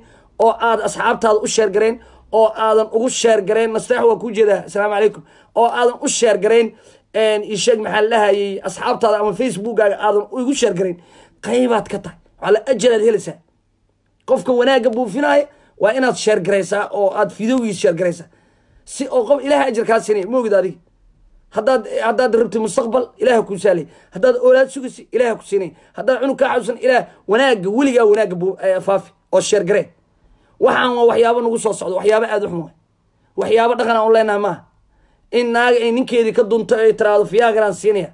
oo aad asxaabtaada u sheer garayn oo aadan ugu sheer garayn nasteex waa kuu jeedaa asalaamu calaykum oo aadan u sheer garayn isheeg maxaan lahayay asxaabtaada ama facebookkaaga aadan igu sheer garayn qaybaad ka tahay cala ajaraad helaysaa qofka wanaagga buufinaya waa inaad sheer garaysaa oo aad videogiis sheer garaysaa si oo qof ilaah ajir sinay maogid adig hadaad haddaad rabti mustaqbal ilaah ku saalay haddaad oolaad sugisi ilaah ku siinay haddaad cunug kaa xausan ilaah wanaagga weligaa wanaaga eh, faafi oo sheergaree waxaan waa waxyaabo nagu soo socdo waxyaabo aada u xun wa waxyaabo dhaqan aan u leenaha maaha in naaga ay ninkeedii ka dunto ay tiraado fiyaagaraan siinaya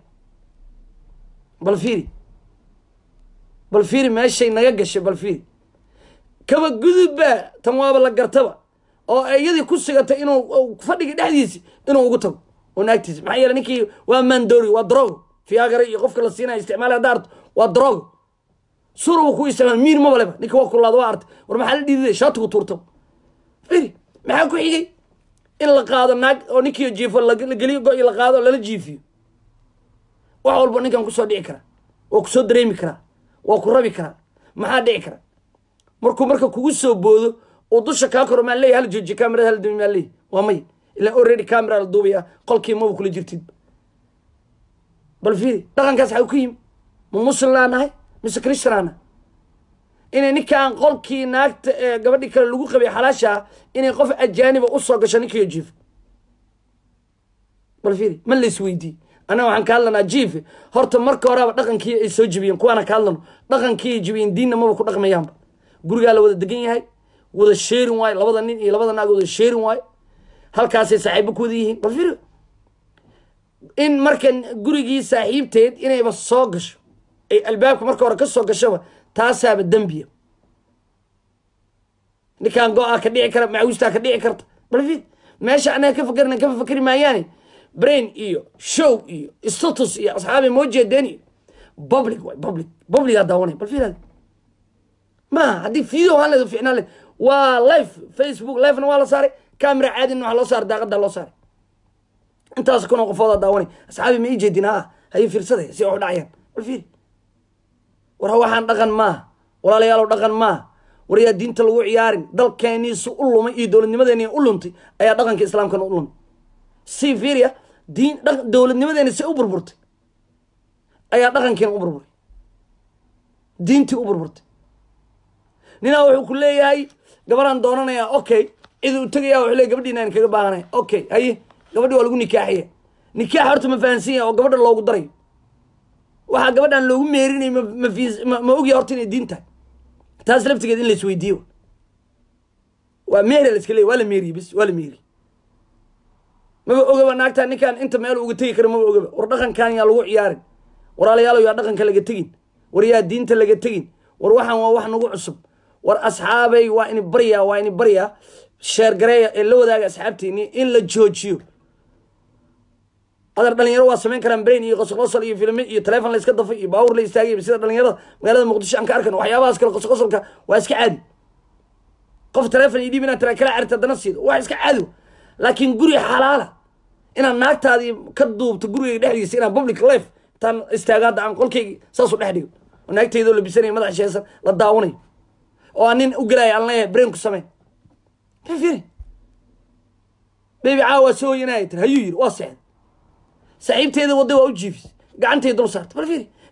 bal fiiri bal fiiri meeshay naga gashay bal fiiri kaba gudubba tan waaba la gartaba oo iyadii ku sigatay inuu fadhiga dhexdiisi inuu ugu tago oo naagtiisi maxaa yeele ninkii waa mandori waa drog fiagara iyo qofka la siinaya isticmaalaya daarto waa drog surow ku isticmaal miir ma baleba ninkii waa kulaada waa artay war maxaa la dhiididay shaatigu tuurta firi maxaa ku xigay in la qaado naag oo ninkii jiifo lageliyo go-i la qaado lala jiifiyo wax walba ninkan kusoo dhici karaa waa kusoo dareemi karaa waa ku rabi karaa maxaa dhici kara markuu marka kugu soo boodo uu dusha kaa koro maan leeya hal jooji camerad hal dumi maan leeya waa may ilan already camera la duubaya qolkii maba kula jirtid bal fiiri dhaqankaas xaa ku yimi ma muslim laanahay mise christianaanahay inay ninkaan qolkii naagta ee gabadhii kale lagu qabay xalaashaa inay qof ajaaniba usoo soo gasho ninkiyo jiif bal fiiri ma la isweydiiye annaga waxaan ka hadlanaa jiife horta marka horaaba dhaqankii ay soo jebiyeen kuwaana ka hadlano dhaqankii ay jebiyeen diinna maba ku dhaqmayaanba gurigaa la wada degan yahay wada sheerin waayo labada nin iyo labada naag wada sheerin waayo halkaasay saaxiibo ku wada yihiin bal firio in marka gurigii saaxiibteed inayba soo gasho ay albaabka marka hore ka soo gashaba taasaaba dembiya ninkaan go-aa ah ka dhici kara macawistaa ah ka dhici karta balfid meesha anaga ka fakerna ka fakeri maayaane brain iyo show iyo status iyo asxaabi moo jeedeen iyo public waay public publigaa daawanay balfid maaha haddii fiido aan leedo ficnaa leed waa live facebook livena waa la saaray camera caadin waa loo saaray daaqada loo saaray intaas kunoo qofooda daawanay asxaabi ma ii jeedin a ah, hayi fiirsaday si u dhacayaan warfiir war waxaan dhaqan maaha walaalayaalo dhaqan maaha war yaa diinta lagu ciyaarin dalkeeniisu u lumay iyo dowladnimadeeni u luntay ayaa dhaqanka islaamkan u lumay si fiiriya ah, diin dowladnimadeeni si u burburtay ayaa dhaqankiina u burburay diintii u burburtay ninaa wuxuu ku leeyahay gabadhaan doonanaya okay cid u tegaya wa le gabadhiina kaga baahanay okay haye gabadhi waa lagu nikaaxaya nikaax horta ma fahansan yahay oo gabadha loogu daray waxaa gabadhaan loogu meerinay ma ma ogya horta inay diin tahay taas laftigeed in la isweydiiyo waa meera la iska leey waa la meeriye bis waa la meeriye maba ogaba naagtaa ninkaan inta meel uga tegi kara maba ogaba war dhaqankan yaa lagu ciyaarin walaalayaalow yaa dhaqanka laga tegin war yaa diinta laga tegin war waxaan waa wax nagu cusub war asxaabay waa ini barya waa ini barya sheergareeya ee la wadaaga asxaabtiini in la joojiyo adar dhalinyaro waa samayn karaan brain iyo qosolqosol iyo filme iyo taleefon la dafay iyo baawur la istaagay sida dhalinyarada magaalada muqdisho aan ka arkan waxyaabahaas kale qosolqosolka waa iska caadi qof taleefon iyo dhiib inaad tira kala carta dana siido wax iska caadi laakiin guri xalaala inaad naagtaadii ka duubto gurigayga dhexdiisa inaan public life intaan istaagaadda aan qolkayga saasu dhex dhigo oo naagtaydoo labisanaya madax sheesan la daawanayo oo aan nin u gelaya aan leeyahay breen ku samee kafiri beebi caawa waa soo hoyanaya tir hayuu yiri waa seexday saaxiibteeda wadda waa u jiifis gacantii dul saart bal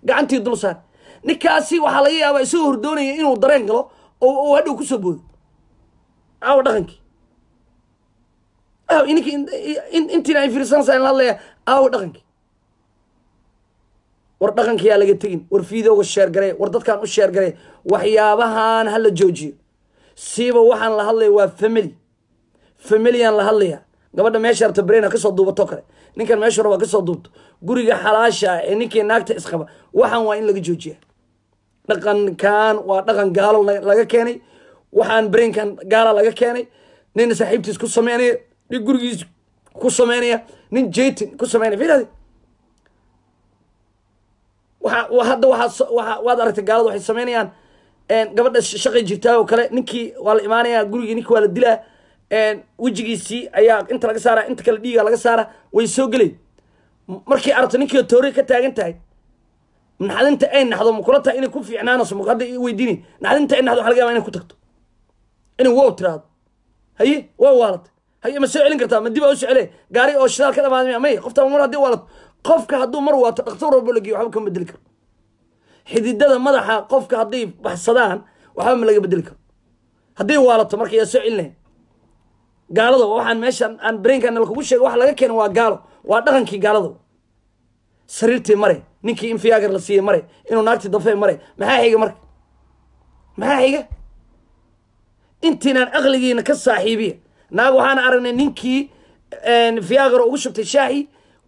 gacantii dul saar ninkaasi waxaa laga yaabaa isagoo hordoonaya inuu dareen galo oo uu hadhow kusoo boodo caawa dhaqankii ninka intiina ay fiirsanaysaa in la hadlaya caawa dhaqankii war dhaqankayaa laga tegin war videoga sheergaree war dadkan u sheergaree waxyaabahan ha la joojiyo siiba waxaan la hadlaya waa family familyan la hadlayaa gabadha meesha rabta barena kasoo duubatoo kale ninkan meeshu rabaa kasoo duubto guriga xalaasha ah ee ninkii naagta isqaba waxaan waa in laga joojiya dhaqankan waa dhaqan gaalo laga keenay waxaan brainkan gaala laga keenay nin saaxiibtiis ku sameynaya nin gurigiis ku sameynaya nin jatin ku sameynaya hadda waad aragtay gaalada waxay samaynayaan gabadha shaqay jirtaa oo kale ninkii waa la imaanaya gurigii ninkii waa la dilaa wejigiisii ayaa inta laga saara inta kale dhiiga laga saara way soo gelay markii aragto ninkii toori ka taagan tahay naxdinta ay naxdo makula tahay inay ku fiicnaanayso ma hadda weydiinay naxdinta ay naxdo waxa laga yaaba inay ku tagto inay wow tiraado haye waa waalatay haye ma soo celin kartaa ma dib aa u soo gaari oo shidaal ka dhamaaday maya qoftaa mar haddii waalato qofka hadduu mar waato dhakhtar walbo lageeyo waxba kama bedeli karo xididada madaxa qofka hadday baxsadaan waxba ma laga bedeli karo hadday waalato marka yaa soo celinaya gaalada waxaan meesha aan brainkaana lakugu sheega waxa laga keena waa gaalo waa dhaqankii gaalada sariirtii mare ninkii in fiyaagar la siiyey mare inuu naagtii dafee mare maxaa xiga marka maxaa xiga intiinaan aqligiina ka saaxiibiya naag waxaan aragnay ninkii eh, fiyaagar ugu shubtay shaaxi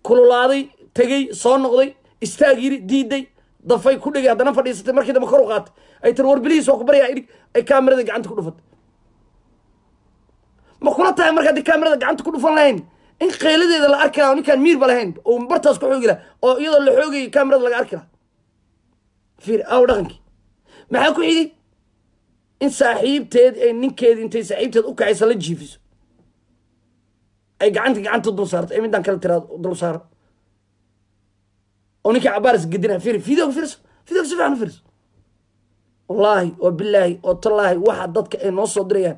kululaaday tegey soo noqday istaagiri diiday dafay ku dhigay haddana fadhiisatay markii dambe kor u qaatay ay tir warbelihiis waa ku baryaa idhig ay kaamirada gacanta ku dhufatay ma kula tahay marka haddii kaamirada gacanta ku dhufan lahayn in qayladeeda la arki laha ninkaan miirba lahayn oo bartaas ku xoogi laha oo iyadoo la xoogayo kaamirada laga arki laha fiir aaw dhaqankii maxaa ku xigay in saaxiibteed ay ninkeedi intay saaxiibteed u kacaysa la jiifiso ay gacanta gacanta dul saarto ay midaan kale tiraado dul saaro oo ninkii cabaaris gedina firi video fiirso video si fiican u fiirso wallaahi oo bilaahi oo tallaahi waxa dadka ay noo soo dirayaan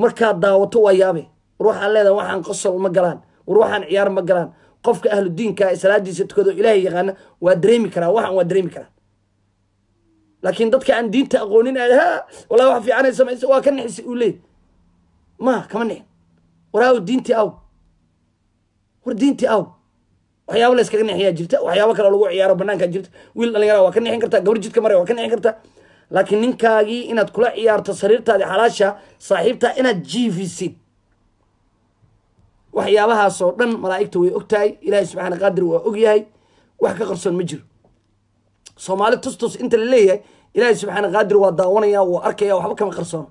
markaad daawato waa yaabe war waxaan leedahay waxaan qosol ma galaan war waxaan ciyaar ma galaan qofka ahlu diinka salaadiisa tukado ilaahay yaqaana waa dareemi karaa waxan waa dareemi karaa laakiin dadka aan diinta aqoonin ha wallahi wax fiicanay samaysa waa ka nixisa uu leey ma kama nixin war aw diintii aw war diintii aw waxyaabo la iskaga nexiyaa jirta waxyaabo kale lagu ciyaaro banaankaa jirta wiil dhalinyara waa ka nexin kartaa gabar jidka mara waa ka nexin kartaa laakiin ninkaagii inaad kula ciyaarto sariirtaadi xalaasha saaxiibtaa inaad jiifisid waxyaabahaasoo dhan malaa'igta way ogtahay ilaahay subxaana qaadir waa ogyahay wax ka qarsoon ma jiro soomaali tustus inta la leeyahay ilaahay subxaana qaadir waa daawanayaa waa arkaya waxba kama qarsoono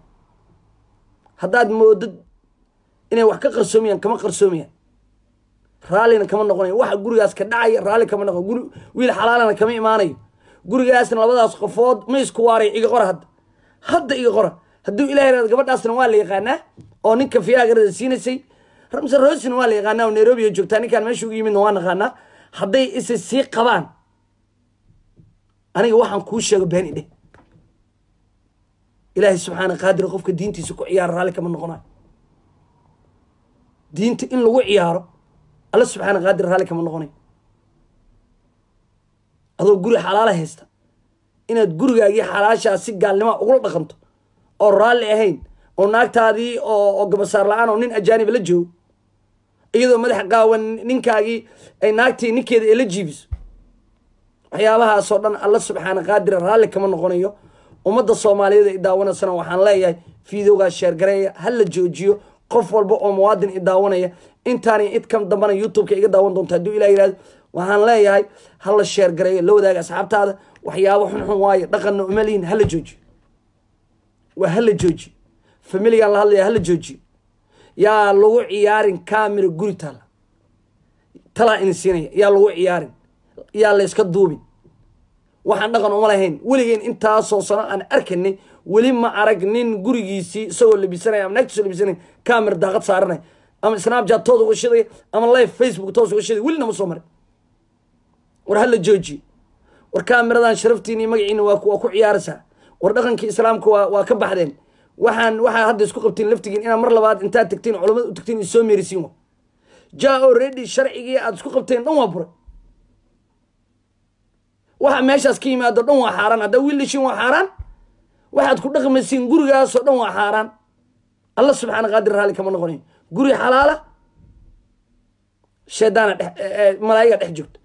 haddaad moodad inay wax ka qarsoomayaan kama qarsoomayaan raallina kama noqonayo waxa gurigaas ka dhacaya raalli kama noqo guri wiil xalaalana kama imaanayo gurigaasna labadaas qofood ma isku waaray iga qora hadda hadda iga qora hadduu ilahay raad gabadhaasna waa la yaqaanaa oo ninka fiagarada siinaysay mise roosina waa la yaqaanaa oo nairobi joogtaa ninkaan meesha ugu yimidna waa naqaanaa hadday isa sii qabaan aniga waxaan kuu sheego beeni dheh ilaahay subxaana qaadir qofka diintiisa ku ciyaaro raalli kama noqonayo diinta in lagu ciyaaro alla subxaana qaadir raalli kama noqonay adoo guri xalaala haysta inaad gurigaagii xalaashaa si gaalnimaa ugula dhaqanto oo raalli ahayn oo naagtaadii oo oo gabasaar la-aan oo nin ajaaniba la joogo iyadoo madax qaawan ninkaagii ay naagtii ninkeeda ee la jiibiso waxyaabahaasoo dhan alla subxaana qaadira raalli kama noqonayo ummadda soomaaliyeed ay daawanaysana waxaan leeyahay fiidowgaa sheergareeya ha la joojiyo qof walba oo muwaadin i daawanaya intaani id kan dambana youtubeka iga daawan doonta haduu ilaa yirahdo waxaan leeyahay hala sheer gareeyo la wadaaga asxaabtaada waxyaabo xunxun waayo dhaqanna uma lihin hala jooji waa hala jooji familigan la hadlaya hala jooji yaa lagu ciyaarin camera guri taala talaa ini siinaya yaa lagu ciyaarin yaa layska duubin waxaan dhaqan uma lahayn weligeen intaasoo sano aan arkanay weli ma arag nin gurigiisii isagoo labisanaya ama naagtiisoo labisanaya kamer daaqad saaranay ama snapchat toos uga shidaya ama live facebook toos uga shidaya welina ma soo marin war hala jooji war kaamiradan sharaftiina iyo magaciina waa ku ciyaaraysaa war dhaqankii islaamka waa ka baxdeen waxaan waxaa hadda isku qabtiin laftigiin inaad mar labaad intaad tagtiin culamada u tagtiin soo meerisiin ja already sharcigii aad isku qabteen dhan waa buray waxa meeshaas ka yimaado dhan waa xaaraan haddaa wiil dhashiin waa xaaraan waxaad ku dhaqmaysiin gurigaasoo dhan waa xaaraan alla subxana qaadir raalli kama noqonayo guri xalaala shaydaana malaayiga dhex eh, eh, joogta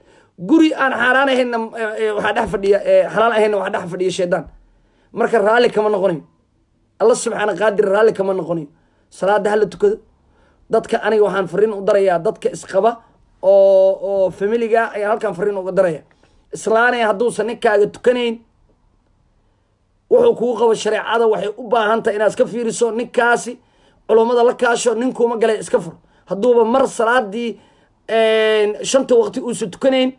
guri aan xaaraan ahaynna eh, waxaa dhex fadhiya xalaal ahaynna waxaa dhex fadhiya shaydaan marka raali kama noqonayo alla subxaana qaadir raali kama noqonayo salaada hala tukado dadka aniga waxaan fariin u darayaa dadka isqaba oo oo familiga ayaan halkan fariin uga daraya islaanaya hadduusan ninkaaga tukanayn wuxuu kugu qabo shareecada waxay u baahan baahantahay inaad iska fiiriso ninkaasi culummada la kaasho ninkuuma gale iska fur hadduuba mar salaadii shanta waqti uusa tukanayn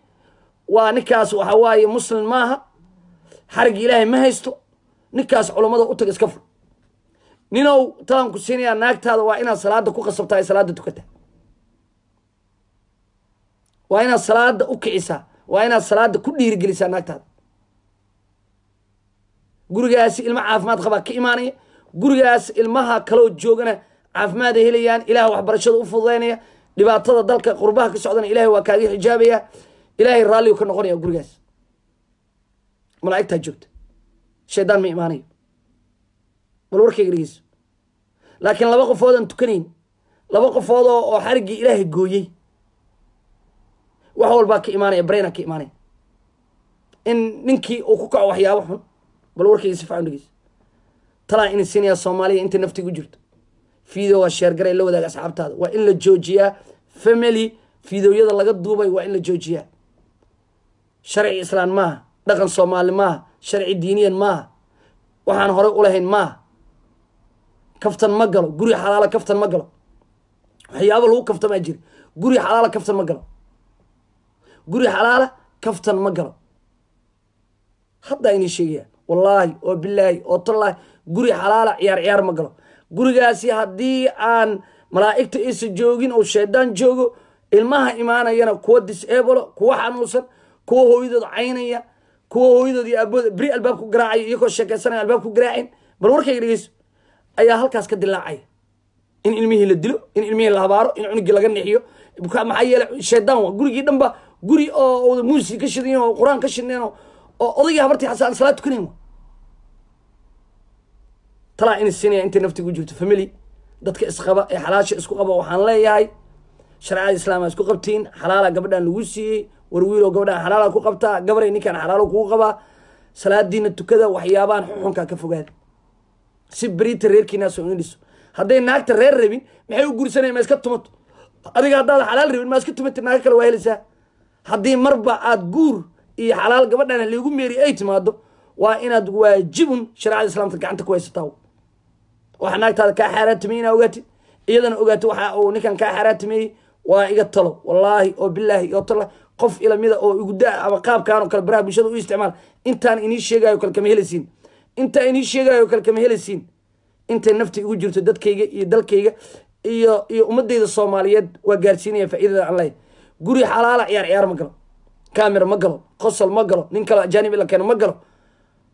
waa ninkaas waxaa waaye muslim maaha xarig ilaahay ma haysto ninkaas culummada u tag iska fur ninow talanku siinayaa naagtaada waa inaad salaada ku qasabtaa ee salaada tukataa waa inaad salaada u kicisaa waa inaad salaada ku dhiirigelisaa naagtaada gurigaas ilmo caafimaad qabaa ka imaanaya gurigaas ilmaha kaloo joogana caafimaada helayaan ilaah waxbarashada u fududaynaya dhibaatada dalka qurbaha ka socdana ilahay waa kaaga xijaabaya ilaahay raalligu ka noqonaya gurigaas malaa'igtaa joogta shaydaan ma imaanayo bal warkayga dhegeyso laakiin laba qofoodaan tukanayn laba qofoodoo oo xariggii ilaahay gooyey wax walbaa ka imaanaya bareyna ka imaanaya in ninkii uu ku kaco waxyaabo xun bal warkiisa facundigiisa talaa in siinaya soomaalida inta nafti jirto fiidow sheergaray la wadaaga asxaabtaada waa in la joojiyaa family fiidowyada laga duubay waa in la joojiyaa sharci islaan maaha dhaqan soomaali maaha sharci diiniyan maaha waxaan horey ulahayn lahayn maaha kaftan ma galo guri xalaala kaftan ma galo waxyaaba lagu kaftamaa jira guri xalaala kaftan ma galo guri xalaala kaftan ma galo haddaa inii sheegaya wallaahi oo bilaahi oo tallaahi guri xalaala ah, ciyaar ciyaar ma galo gurigaasi haddii aan malaa'igta isa joogin oo shaydaan joogo ilmaha imaanayana kuwa disablo kuwa xanuunsan kuwa hooyadood caynaya kuwa hooyadood iyo aabooda beri albaabku garaacaya iyagoo sheekaysanaya albaabku garaacin bal warkayga dhegeyso ayaa halkaas ka dilaacaya in ilmihii la dilo in ilmihii la habaaro in cunugii laga nixiyo maxaa yeele shaydaan wa gurigii dhanba guri oo muusi ka shidayeen oo qur-aan ka shidneen oo oo odaygii habartii aan salaad tukanayn talaa in siinaya intay lagu siiyey war wiiloo gabadhaan xalaala ku qabtaa tukada waxyaabaan xunxunkaa ka fogaada si beriita naagta reer rabin maxay u guursanaya ma xalaal rabin ma iska tumati naaga kale waa helaysaa haddii marba aada guur iyo xalaal gabadhan haliigu meeri ay timaado waa inaad waajibun sharcada islaamka gacanta ku haysataa waxa naagtaada kaa xaaraantimeeyey inaa ogaatid iyadana ogaatid waxa uu ninkan kaa xaaraantimeeyey waa iga talo wallaahi oo bilaahi iyo tala qof ilamida oo igu daa ama qaabkaan oo kale baraha bulshada u isticmaal intaan inii sheegaayo kale kama helaysiin intaan inii sheegaayo kale kama helaysiin intay nafta igu jirto dadkayga iyo dalkayga iyo iyo ummadayda soomaaliyeed waa gaarsiinaya faa'iidada aan lehay guri xalaala ciyaar ciyaar ma galo camera ma galo qosol ma galo nin kale ajaanib ila keeno ma galo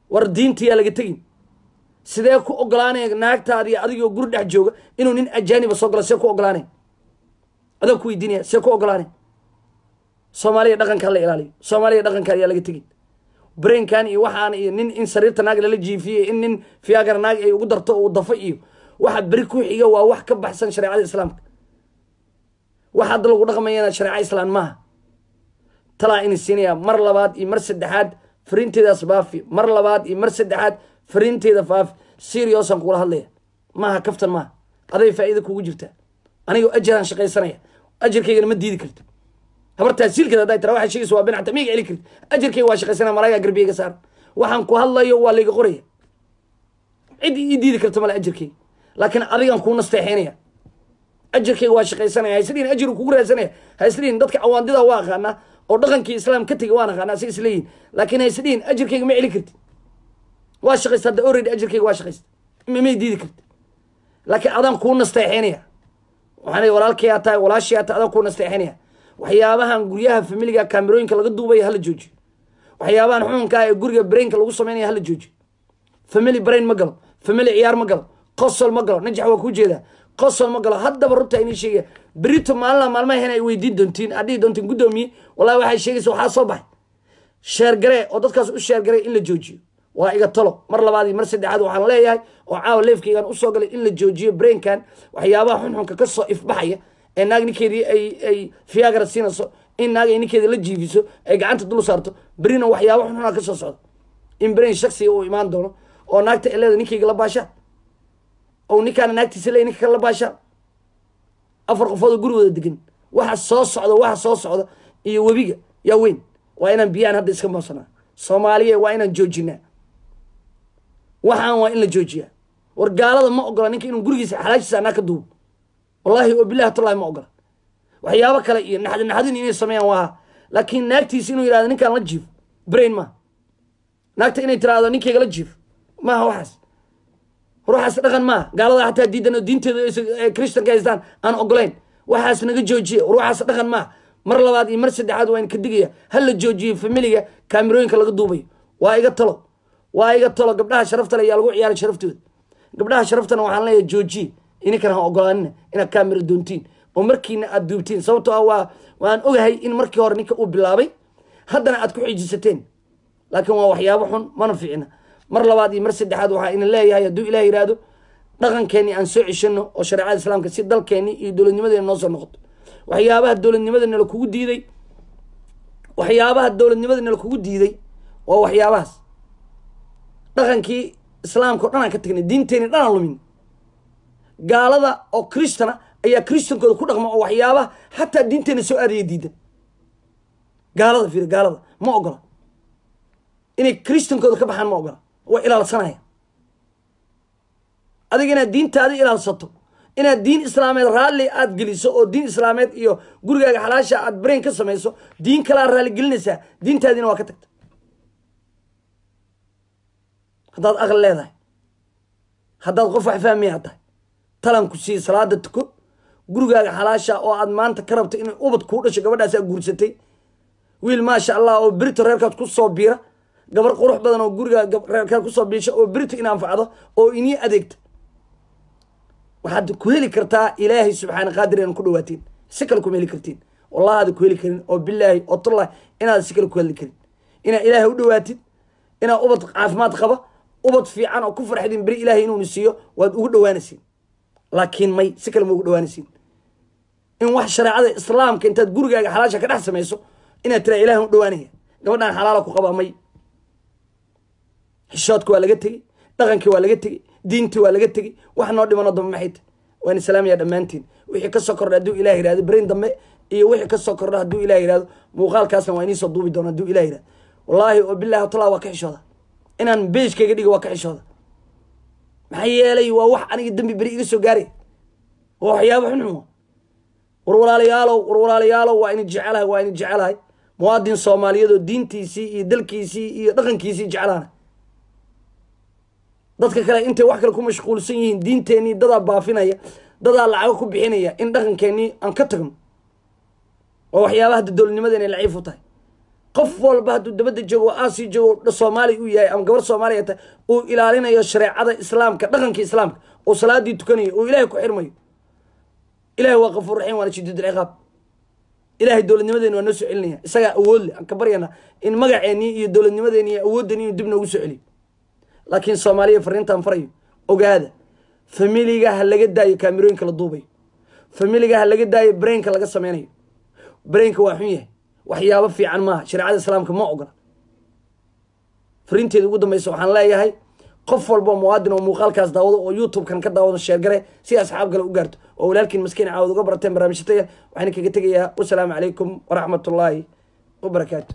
war diintiyaa laga tegin sidee ku ogolaanaya naagtaadi adigoo guri dhex jooga inuu nin ajaaniba soo galo see ku ogolaanay adoog ku weydiinaya see ku ogolaanay soomaaliya dhaqankaa la ilaaliyo soomaaliya dhaqankaa ayaa laga tegin brainkan iyo waxaan iyo nin in sariirta naag lala jiifiyey in nin fiagar naag ay ugu darto uu dafo iyo waxa beri ku xiga waa wax ka baxsan shareecada islaamka waxa hadda lagu dhaqmayana shareeca islaan maaha talaa in siinaya mar labaad iyo mar saddexaad fariinteedaas baafi mar labaad iyo mar saddexaad fariinteeda faafi seriosaan kugula hadlaya maaha kaftan maaha aday faa'iida kugu jirtaa anigoo ajaraan shaqaysanaya ajarkaygana ma diidi karto habartaa siilkeed hadday tara waxay sheegaysa waa binacta miiga celi karti ajarkayga waa shaqaysanaya malaagaa garbiyayga saaran waxaan ku hadlayo waa layga qoraya cid ii diidi karta male ajarkayga laakiin adigaan kuu nasteexeynaya ajarkayga waa shaqaysanaya hayslihin ajiru kugu raadsanaya hayslihin dadka cawaandida waa aqaanaa oo dhaqankii islaam ka tegay waan aqaana asig isleeyihin laakiin ha isdhihin ajirkayga ma celi karti waa shaqaysta hadda oredi ajirkayga waa shaqaysta mamay diidi karti laakiin adaan kuu nasteexeynaya waxaan walaalkayaa tahay walaashayaa tahay adaan kuu nasteexinaya waxyaabahan guryaha familiga kamerooyinka laga duubaya hala joojiyo waxyaabahan xununka ah ee guriga brainka lagu sameynaya hala joojiyo family brain ma galo family ciyaar ma galo qosol ma galo najax waa kuu jeedaa qosol ma galo haddaba runta inii sheegaya berito maalinla maalmaahena ay weydii doontiin adhihi doontiin guddoomiye wallahi waxay sheegaysa waxaa soo baxay sheergaree oo dadkaas u sheergaree in la joojiyo waa iga talo mar labaadii mar saddexaad waxaan leeyahay oo caawa leefkaygaan usoo galay in la joojiyo brainkan waxyaabaha xunxunka kasoo ifbaxaya ee naag ninkeedii ay fiagra siinayso in naag ay ninkeeda la jiifiso ay gacanta dul saarto berina waxyaaba xunxuna kasoo soo in brain shaksiga uu imaan doono oo naagta eleeda ninkayga la baasha o ninkaana naagtiisa le ninka kale la afar qofood oo gurigooda degan waxa soo socda waxa soo socda iyo webiga yaa weyn waa inaan biyahan hadda iska moosana soomaaliye waa inaan joojinaa waxaan waa in la joojiyaa war gaalada ma ogola ninka inuu gurigiisa xalaashiisa anaa ka duubo wallaahi oo bilahi tallahi ma ogola waxyaabo kale iyo naxdinaxdin inay sameeyaan waaha laakiin naagtiisa inuu yidhahdo ninkaan la jiif brain maaha naagta inay tiraahdo ninkaygala jiif maaha waxaas ruuxaas dhaqan maaha gaalada xataa diidan oo diinteeda kristanka eh, haystaan aan ogolayn waxaas naga joojiya ruuxaas dhaqan maaha mar labaad iyo mar saddexaad waan ka digaya ha la joojiyo familiga kaamirooyinka laga duubayo waa iga talo waa iga talo gabdhaha sharafta le ayaa lagu ciyaaray sharaftooda gabdhaha sharaftana waxaan leeyahay joojiye ininkan ha ogolaanina inaad kaamiro doontiin oo markiina aad duubtiin sababtoo ah waa waan ogahay in markii hore ninka uu bilaabay haddana aad ku xijisateen laakiin waa waxyaabo xun mana fiicina mar labaad iyo mar saddexaad waxaa ina leeyahay hadduu ilah yihaahdo dhaqankeennii aan soo ceshano oo shareecada islaamka si dalkeeni iyo dowladnimadeena noo soo noqoto waxyaabaha dowladnimada nalakugu diiday waxyaabaha dowladnimada nalakugu diiday waa waxyaabahaas dhaqankii islaamkao dhan ka tagnay diinteeni dhanaan lumin gaalada oo kristana ayaa kristankooda ku dhaqma oo waxyaabaha xataa diinteena soo aadaya diidan gaalada fiir gaalada ma ogola inay kristankooda ka baxaan ma ogola way ilaalsanaya adiga inaad diintaadi ilaalsato inaad diin islaameed raalli aad geliso oo diin islaameed iyo gurigaaga xalaasha aad brain ka samayso diin kalaa raalli gelinaysaa diintaadiina waa ka tagta haddaad aqal leedahay haddaad qof wax fahmiyaad tahay talanku sii salaada tuko gurigaaga xalaasha oo aad maanta ka rabto inay ubad kuu dhasho gabadhaas guursatay wiil maasha allah oo berito reerkaad ku soo biira gabar qurux badan oo guriga reerkaa kusoo biisha oo berita in anfacdo oo inii adeegta waxaad ku heli kartaa ilaahay subxaana qaadir inaan ku dhawaatiin si kale kuma heli kartiin wallahi ku heli karin oo bilaahi oo tallahi inaad si kale ku hadli karin inaad ilaahay u dhawaatid inaad ubad caafimaad qaba ubad fiican oo ku farxdin beri ilaahay inuuna siiyo waad ugu dhawaanaysiin laakiin may si kale ma ugu dhawaanaysiin in wax shareecada islaamka intaad gurigaaga xalaasha ka dhex samayso inaad tiraa ilahay u dhawaanaya gabadhaan xalaala ku qaba may xishoodka waa laga tegey dhaqankii waa laga tegey diintii waa laga tegey wax noo dhimano dambe maxay tahy waan islaamaya dhammaantiin wixii kasoo kordha hadduu ilah yirahdo berayn dambe iyo wixii kasoo kordha hadduu ilah yirahdo muuqaalkaasna waa iniisoo duubi doona hadduu ilah yirahdo wallaahi oo bilahi watala waa ka xishooda inaan beejkayga dhigo waa ka xishooda maxaa yeelay waa wax aniga dembi beri iga soo gaaray waa waxyaaba xunxun war walaalayaalow waa idin jecelahay waa idin jecelahay muwaadin soomaaliyeed oo diintiisii iyo dalkiisii iyo dhaqankiisii jecelahana dadka kale intay wax kale ku mashquulsan yihiin diinteenii dadaa baafinaya dadaa lacago ku bixinaya in dhaqankeenii aan ka tagno waa waxyaabaha hadda dowladnimada inay laciif u tahay qof walba hadduu dabadda joogo aasii joogo soomaali u yahay ama gabar soomaaliya tahay uu ilaalinayo shareecada islaamka dhaqanka islaamka oo salaadii tukanayo oo ilaahay ku xirmayo ilahay waa qafuur raxiim waana shadiidul ciqaab ilahay dowladnimadeeni waa noo soo celinaya isagaa awood leh aan ka baryana in magaceenii iyo dowladnimadeeni iyo awoodani inuu dib noogu soo celiyo laakiin soomaaliya fariintan farayo ogaada familiga ha laga daayo kaamirooyinka la duubayo familiga ha laga daayo brainka laga sameynayo brainka waa xun yahay waxyaabo fiican maaha shareecada islaamka ma ogola fariinteeda ugu dambeysa waxaan leeyahay qof walbo muwaadin oo muuqaalkaas daawado oo youtube-kan ka daawado sheergare si asxaab kale u gaarto oo walaalkiin maskiin caawad uga barateen barnaamijyataya waxaana kaga tegayaa wasalaamu calaykum waraxmatullaahi wabarakaatu